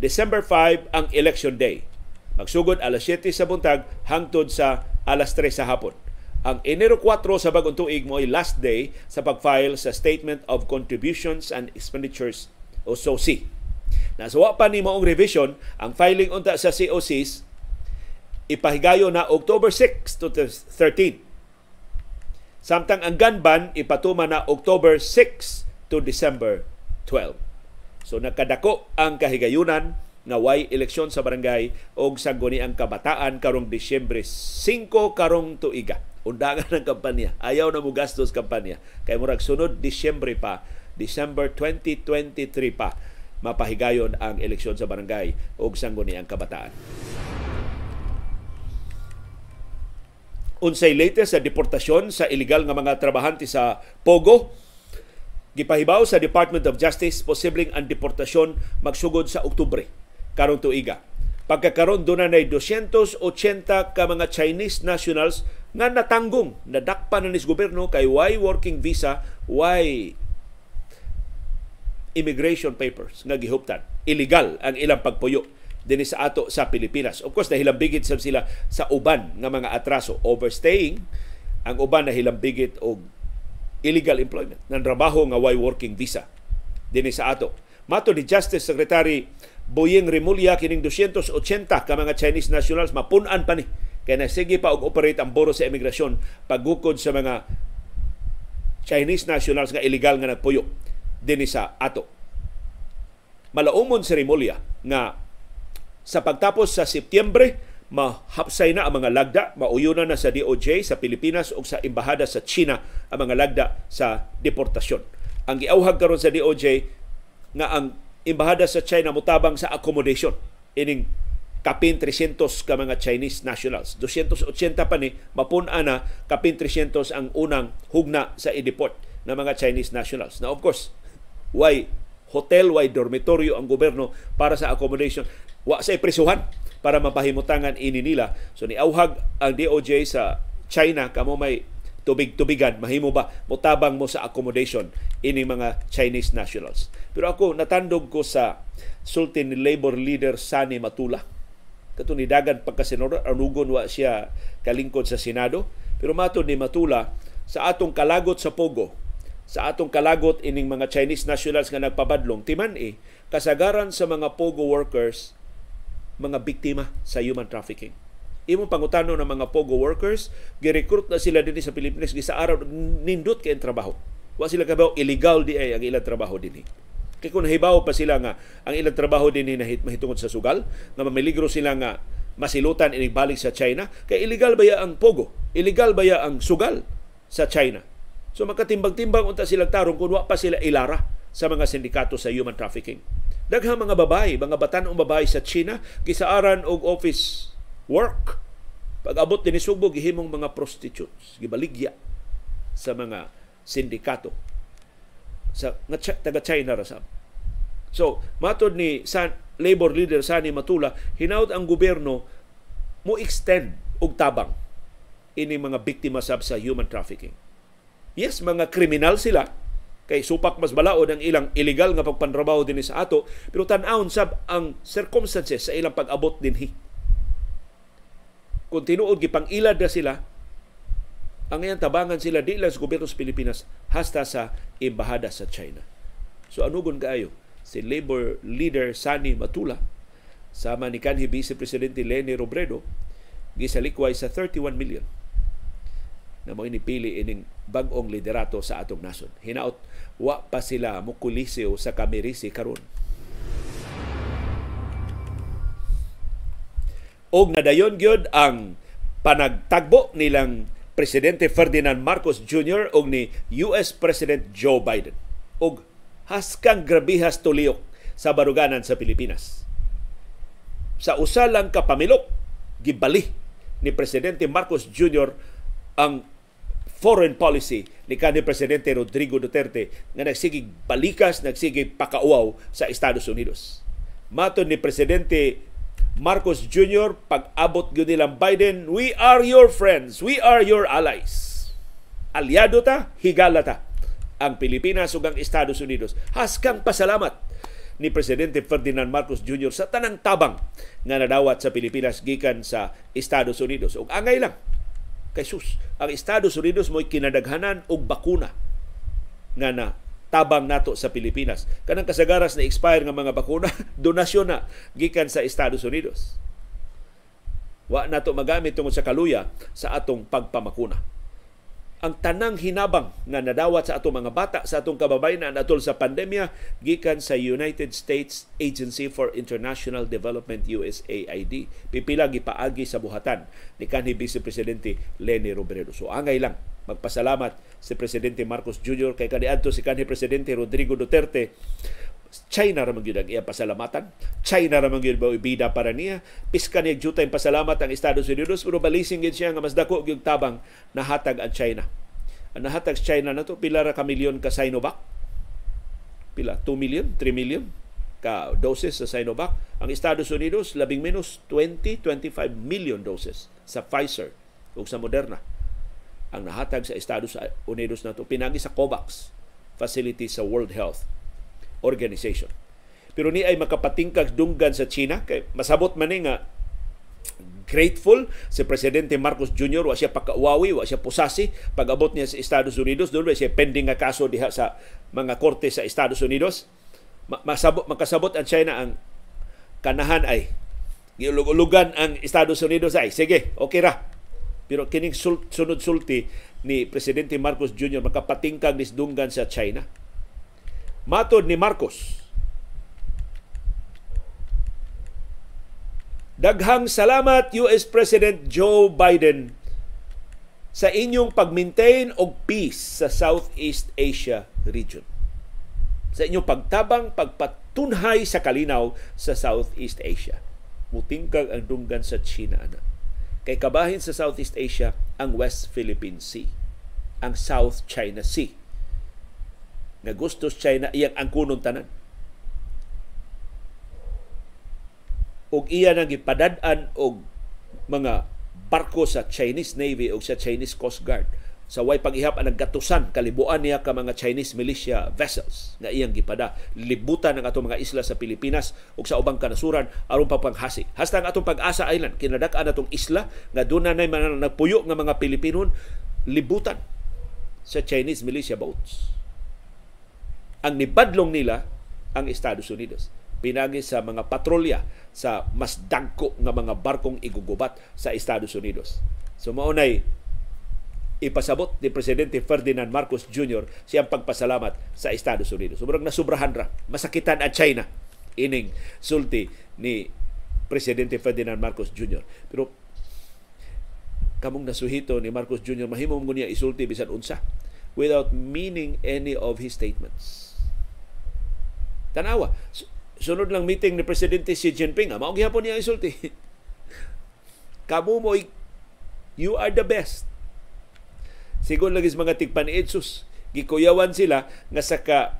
December 5 ang election day. Magsugod alas 7 sa buntag hangtod sa alas 3 sa hapon. Ang Enero 4 sa bagong tuig mo ay last day sa pagfile sa Statement of Contributions and Expenditures o SOC. Nasuwa pa ni maong revision ang filing unta sa COCs ipahigayo na October 6 to 13. Samtang ang ganban ban ipatuma na October 6 to December 12. So nakadako ang kahigayunan nga way eleksyon sa barangay og sangguni ang kabataan karong Disyembre 5 karong tuiga. Undangan ng kampanya. Ayaw na mo gastos kampanya. Kay murag sunod Disyembre pa, December 2023 pa mapahigayon ang eleksyon sa barangay og sangguni ang kabataan. Unsay latest sa deportasyon sa ilegal nga mga trabahante sa Pogo, Gipahibaw sa Department of Justice posibleng ang deportasyon magsugod sa Oktubre karong tuiga. Pagkakaroon doon na 280 ka mga Chinese nationals nga natanggong nadakpa na nis gobyerno kay why working visa, why immigration papers nga gihuptan. Illegal ang ilang pagpuyo dinhi sa ato sa Pilipinas. Of course, nahilambigit sab sila sa uban nga mga atraso. Overstaying, ang uban nahilambigit og illegal employment ng trabaho nga way working visa dinhi sa ato. Mato ni Justice Secretary Boyeng Remulla kining 280 ka mga Chinese nationals mapunan pa ni kay sige pa og operate ang buro sa emigrasyon paggukod sa mga Chinese nationals nga illegal nga nagpuyo dinhi sa ato. Malaumon si Remulla nga sa pagtapos sa September mahapsay na ang mga lagda, mauyunan na sa DOJ sa Pilipinas o sa Embahada sa China ang mga lagda sa deportasyon. Ang giauhag karon sa DOJ nga ang Embahada sa China mutabang sa accommodation ining kapin 300 ka mga Chinese nationals. 280 pa ni mapun-a na kapin 300 ang unang hugna sa i-deport na mga Chinese nationals. Now of course, why hotel, why dormitoryo ang gobyerno para sa accommodation? wa sa prisuhan para mapahimutangan ini nila. So niauhag ang DOJ sa China kamo may tubig-tubigan mahimo ba mutabang mo sa accommodation ini mga Chinese nationals. Pero ako natandog ko sa sulti ni labor leader Sani Matula. Kato ni dagan pagkasenador anugon wa siya kalingkod sa Senado. Pero mato ni Matula sa atong kalagot sa Pogo sa atong kalagot ining mga Chinese nationals nga nagpabadlong timan eh kasagaran sa mga Pogo workers mga biktima sa human trafficking. Imong pangutano ng mga pogo workers, girecruit na sila dinhi sa Pilipinas sa araw nindot kay trabaho. Wa sila kabaw illegal di ay ang ilang trabaho dinhi. Kay kun hibaw pa sila nga ang ilang trabaho dinhi nahit mahitungod sa sugal, na mamiligro sila nga masilutan inigbalik sa China, kay illegal ba ya ang pogo? Illegal ba ya ang sugal sa China? So makatimbang-timbang unta sila tarong kun wa pa sila ilara sa mga sindikato sa human trafficking. Daghang mga babae, mga batan-ong babae sa China kisaaran og office work. Pag-abot din Subo gihimong mga prostitutes, gibaligya sa mga sindikato sa nga, taga China ra sab. So, matod ni San, labor leader Sani Matula, hinaut ang gobyerno mo extend og tabang ini mga biktima sab sa human trafficking. Yes, mga kriminal sila, kay supak mas balaod ang ilang illegal nga pagpanrabaho dinhi sa ato pero tan-awon sab ang circumstances sa ilang pag-abot dinhi kung tinuod gipang ilad na sila ang iyang tabangan sila di lang sa gobyerno sa Pilipinas hasta sa embahada sa China so anugon kaayo si labor leader Sani Matula sama ni kanhi Vice Presidente Leni Robredo gisalikway sa 31 million na mo inipili ining bag-ong liderato sa atong nasod. Hinaot wa pa sila mukulisyo sa kamirisi karon. Og nadayon gyud ang panagtagbo nilang Presidente Ferdinand Marcos Jr. og ni US President Joe Biden. Og haskang grabihas tuliok sa baruganan sa Pilipinas. Sa usa lang kapamilok gibali ni Presidente Marcos Jr. ang foreign policy ni kanhi presidente Rodrigo Duterte nga nagsigig balikas nagsigig pakauaw sa Estados Unidos. Maton ni presidente Marcos Jr. pag-abot gyud nilang Biden, we are your friends, we are your allies. Aliado ta, higala ta ang Pilipinas ug ang Estados Unidos. Haskang pasalamat ni Presidente Ferdinand Marcos Jr. sa tanang tabang nga nadawat sa Pilipinas gikan sa Estados Unidos. Ug angay lang Kay sus, ang Estados Unidos mo'y kinadaghanan og bakuna nga na tabang nato sa Pilipinas. Kanang kasagaras na expire nga mga bakuna, donasyon na gikan sa Estados Unidos. Wa nato magamit tungod sa kaluya sa atong pagpamakuna ang tanang hinabang nga nadawat sa atong mga bata sa atong kababayan atol sa pandemya gikan sa United States Agency for International Development USAID pipila gipaagi sa buhatan ni kanhi Vice Presidente Leni Robredo so angay lang magpasalamat si Presidente Marcos Jr. kay kaniadto si kanhi Presidente Rodrigo Duterte China ramon gyud ang iya pasalamatan. China ramon gyud ba bida para niya. Piska niya jutay pasalamat ang Estados Unidos pero balising gyud siya nga mas dako gyud tabang nahatag ang China. Ang nahatag sa China na to pila ra ka milyon ka Sinovac. Pila 2 million, 3 million ka doses sa Sinovac. Ang Estados Unidos labing minus 20, 25 million doses sa Pfizer ug sa Moderna ang nahatag sa Estados Unidos na to pinagi sa COVAX facility sa World Health organization. Pero ni ay makapatingkag dunggan sa China kay masabot man ni nga grateful si Presidente Marcos Jr. wa siya pakauwawi, wa siya pusasi pagabot niya sa Estados Unidos. Doon siya pending nga kaso diha sa mga korte sa Estados Unidos. Masabot, makasabot ang China ang kanahan ay giulog ang Estados Unidos ay sige, okay ra. Pero kining sul- sunod-sulti ni Presidente Marcos Jr. makapatingkag nisdunggan sa China Matod ni Marcos, Daghang salamat US President Joe Biden sa inyong pagmaintain og peace sa Southeast Asia region. Sa inyong pagtabang, pagpatunhay sa kalinaw sa Southeast Asia. Mutingkag ang dunggan sa China ana. Kay kabahin sa Southeast Asia ang West Philippine Sea, ang South China Sea nga gustos China iyang angkunon tanan. Og iya nang gipadad-an og mga barko sa Chinese Navy o sa Chinese Coast Guard sa way pagihap ang nagatusan kalibuan niya ka mga Chinese militia vessels nga iyang gipada libutan ang atong mga isla sa Pilipinas ug sa ubang kanasuran aron papanghasi hasta ang atong pag-asa island kinadak-an atong isla nga duna nay nagpuyo nga mga Pilipino libutan sa Chinese militia boats ang nibadlong nila ang Estados Unidos pinagi sa mga patrolya sa mas dagko nga mga barkong igugubat sa Estados Unidos. So maunay ipasabot ni Presidente Ferdinand Marcos Jr. siyang pagpasalamat sa Estados Unidos. Sobrang nasubrahan ra. Masakitan at China. Ining sulti ni Presidente Ferdinand Marcos Jr. Pero kamong nasuhito ni Marcos Jr. mahimong niya isulti bisan unsa without meaning any of his statements Tanawa. Sunod lang meeting ni Presidente Xi Jinping. Ah, maong gihapon niya insulti. Kamu mo, you are the best. Sigon lagi sa mga Edsus gikuyawan sila nga sa ka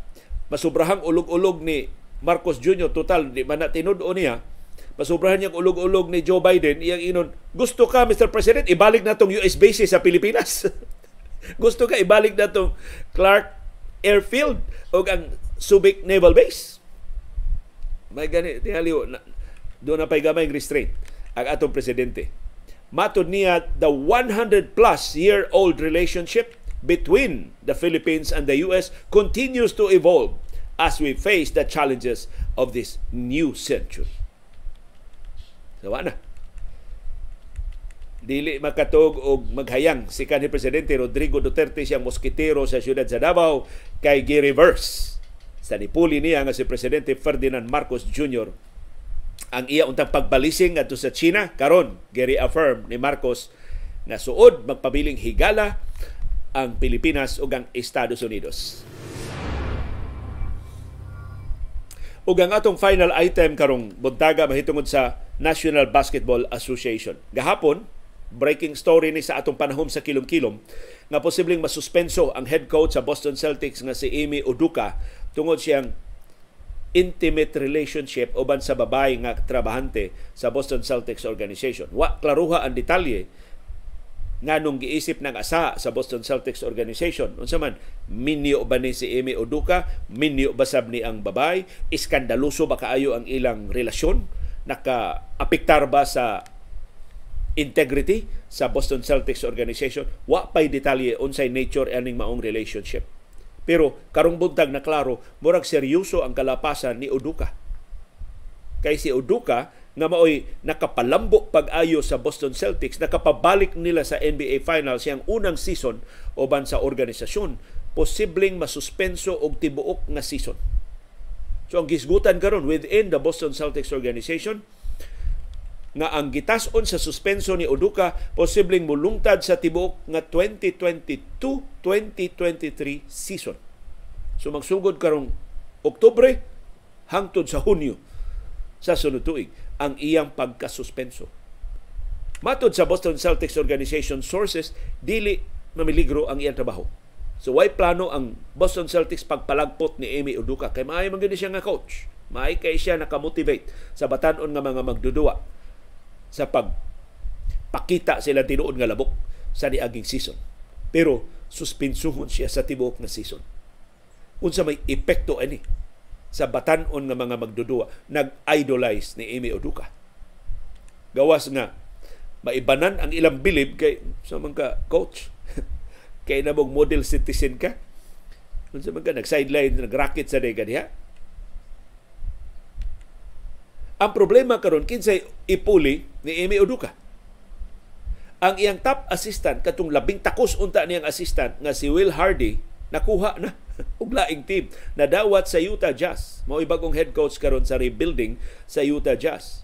masubrahang ulog-ulog ni Marcos Jr. Total, di man na tinud-o niya, masubrahan niyang ulog-ulog ni Joe Biden, iyang inon, gusto ka Mr. President, ibalik na tong US base sa Pilipinas. gusto ka ibalik na tong Clark Airfield o ang Subic Naval Base. May gani, tihaliw, na, doon na pay gamay restraint ang atong presidente. Matod niya the 100 plus year old relationship between the Philippines and the US continues to evolve as we face the challenges of this new century. Sawa na. Dili makatog o maghayang si kanhi Presidente Rodrigo Duterte siyang moskitero sa siyudad sa Davao kay gi-reverse sa nipuli niya nga si Presidente Ferdinand Marcos Jr. ang iya untang pagbalising ato sa China karon gi affirm ni Marcos nga suod magpabiling higala ang Pilipinas ug ang Estados Unidos. Ug ang atong final item karong buntaga mahitungod sa National Basketball Association. Gahapon, breaking story ni sa atong panahom sa kilom-kilom nga posibleng masuspenso ang head coach sa Boston Celtics nga si Amy Udoka tungod siyang intimate relationship uban sa babae nga trabahante sa Boston Celtics organization. Wa klaruha ang detalye nga nung giisip ng asa sa Boston Celtics organization. Unsa man, minyo ba ni si Emi Oduka? Minyo ba sab ni ang babay? Iskandaloso ba kaayo ang ilang relasyon? Naka-apektar ba sa integrity sa Boston Celtics organization? Wa pay detalye unsay nature aning maong relationship pero karong buntag na klaro, murag seryoso ang kalapasan ni Uduka. Kay si Uduka nga maoy nakapalambo pag-ayo sa Boston Celtics, nakapabalik nila sa NBA Finals yang unang season uban sa organisasyon, posibleng masuspenso og tibuok nga season. So ang gisgutan karon within the Boston Celtics organization, nga ang gitason sa suspenso ni Uduka posibleng mulungtad sa tibuok nga 2022-2023 season. So magsugod karong Oktubre hangtod sa Hunyo sa sunod tuig ang iyang pagkasuspenso. Matod sa Boston Celtics organization sources, dili mamiligro ang iyang trabaho. So why plano ang Boston Celtics pagpalagpot ni Amy Uduka kay maayong man siya nga coach. Maay kay siya nakamotivate sa batan-on nga mga magdudua sa pagpakita sila tinuod nga labok sa niaging season. Pero suspensuhon siya sa tibuok na season. Unsa may epekto ani sa batanon nga mga magdudua nag-idolize ni Amy Oduka. Gawas nga maibanan ang ilang bilib kay sa mga coach kay namog model citizen ka unsa man ka nag sideline nag racket sa day diha ang problema karon kinsay ipuli ni Amy Oduka. Ang iyang top assistant katong labing takos unta niyang assistant nga si Will Hardy nakuha na og laing team na dawat sa Utah Jazz. Mao bagong head coach karon sa rebuilding sa Utah Jazz.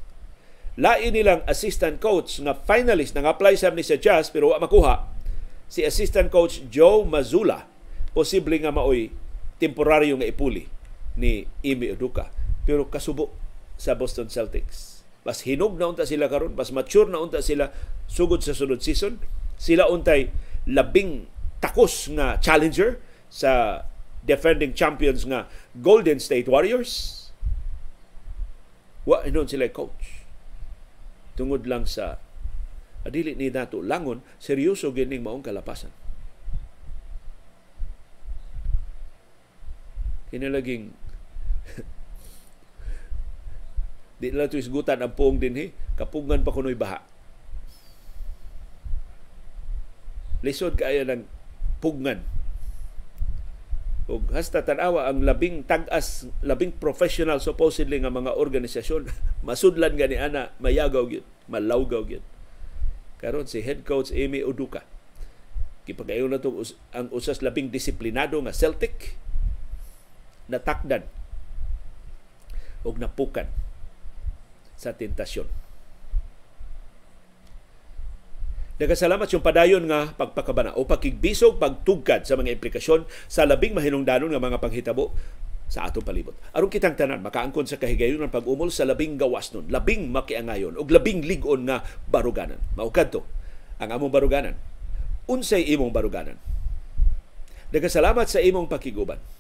Lain nilang assistant coach nga finalist nang apply sa ni sa Jazz pero wa makuha si assistant coach Joe Mazula posible nga maoy temporaryo nga ipuli ni Imi Oduka. Pero kasubo sa Boston Celtics. Mas hinog na unta sila karon, mas mature na unta sila sugod sa sunod season. Sila untay labing takos nga challenger sa defending champions nga Golden State Warriors. Wa inon sila coach. Tungod lang sa adili ni nato langon, seryoso gining maong kalapasan. Kinalaging Di nila ito isgutan ang poong dinhi. Kapungan pa kuno'y baha. Lisod kaya ng pugnan. O hasta tanawa ang labing tagas, labing professional supposedly nga mga organisasyon, masudlan gani ana, mayagaw gyud, malawgaw gyud. Karon si head coach Amy Uduka. Gipagayo na tong ang usas labing disiplinado nga Celtic natakdan og napukan sa tentasyon. Nagasalamat yung padayon nga pagpakabana o pagkigbisog, pagtugkad sa mga implikasyon sa labing mahinungdanon nga mga panghitabo sa atong palibot. Aron kitang tanan makaangkon sa kahigayon ng pag-umol sa labing gawas nun, labing makiangayon o labing ligon nga baruganan. Maukadto ang among baruganan. Unsay imong baruganan. Nagasalamat sa imong pakiguban.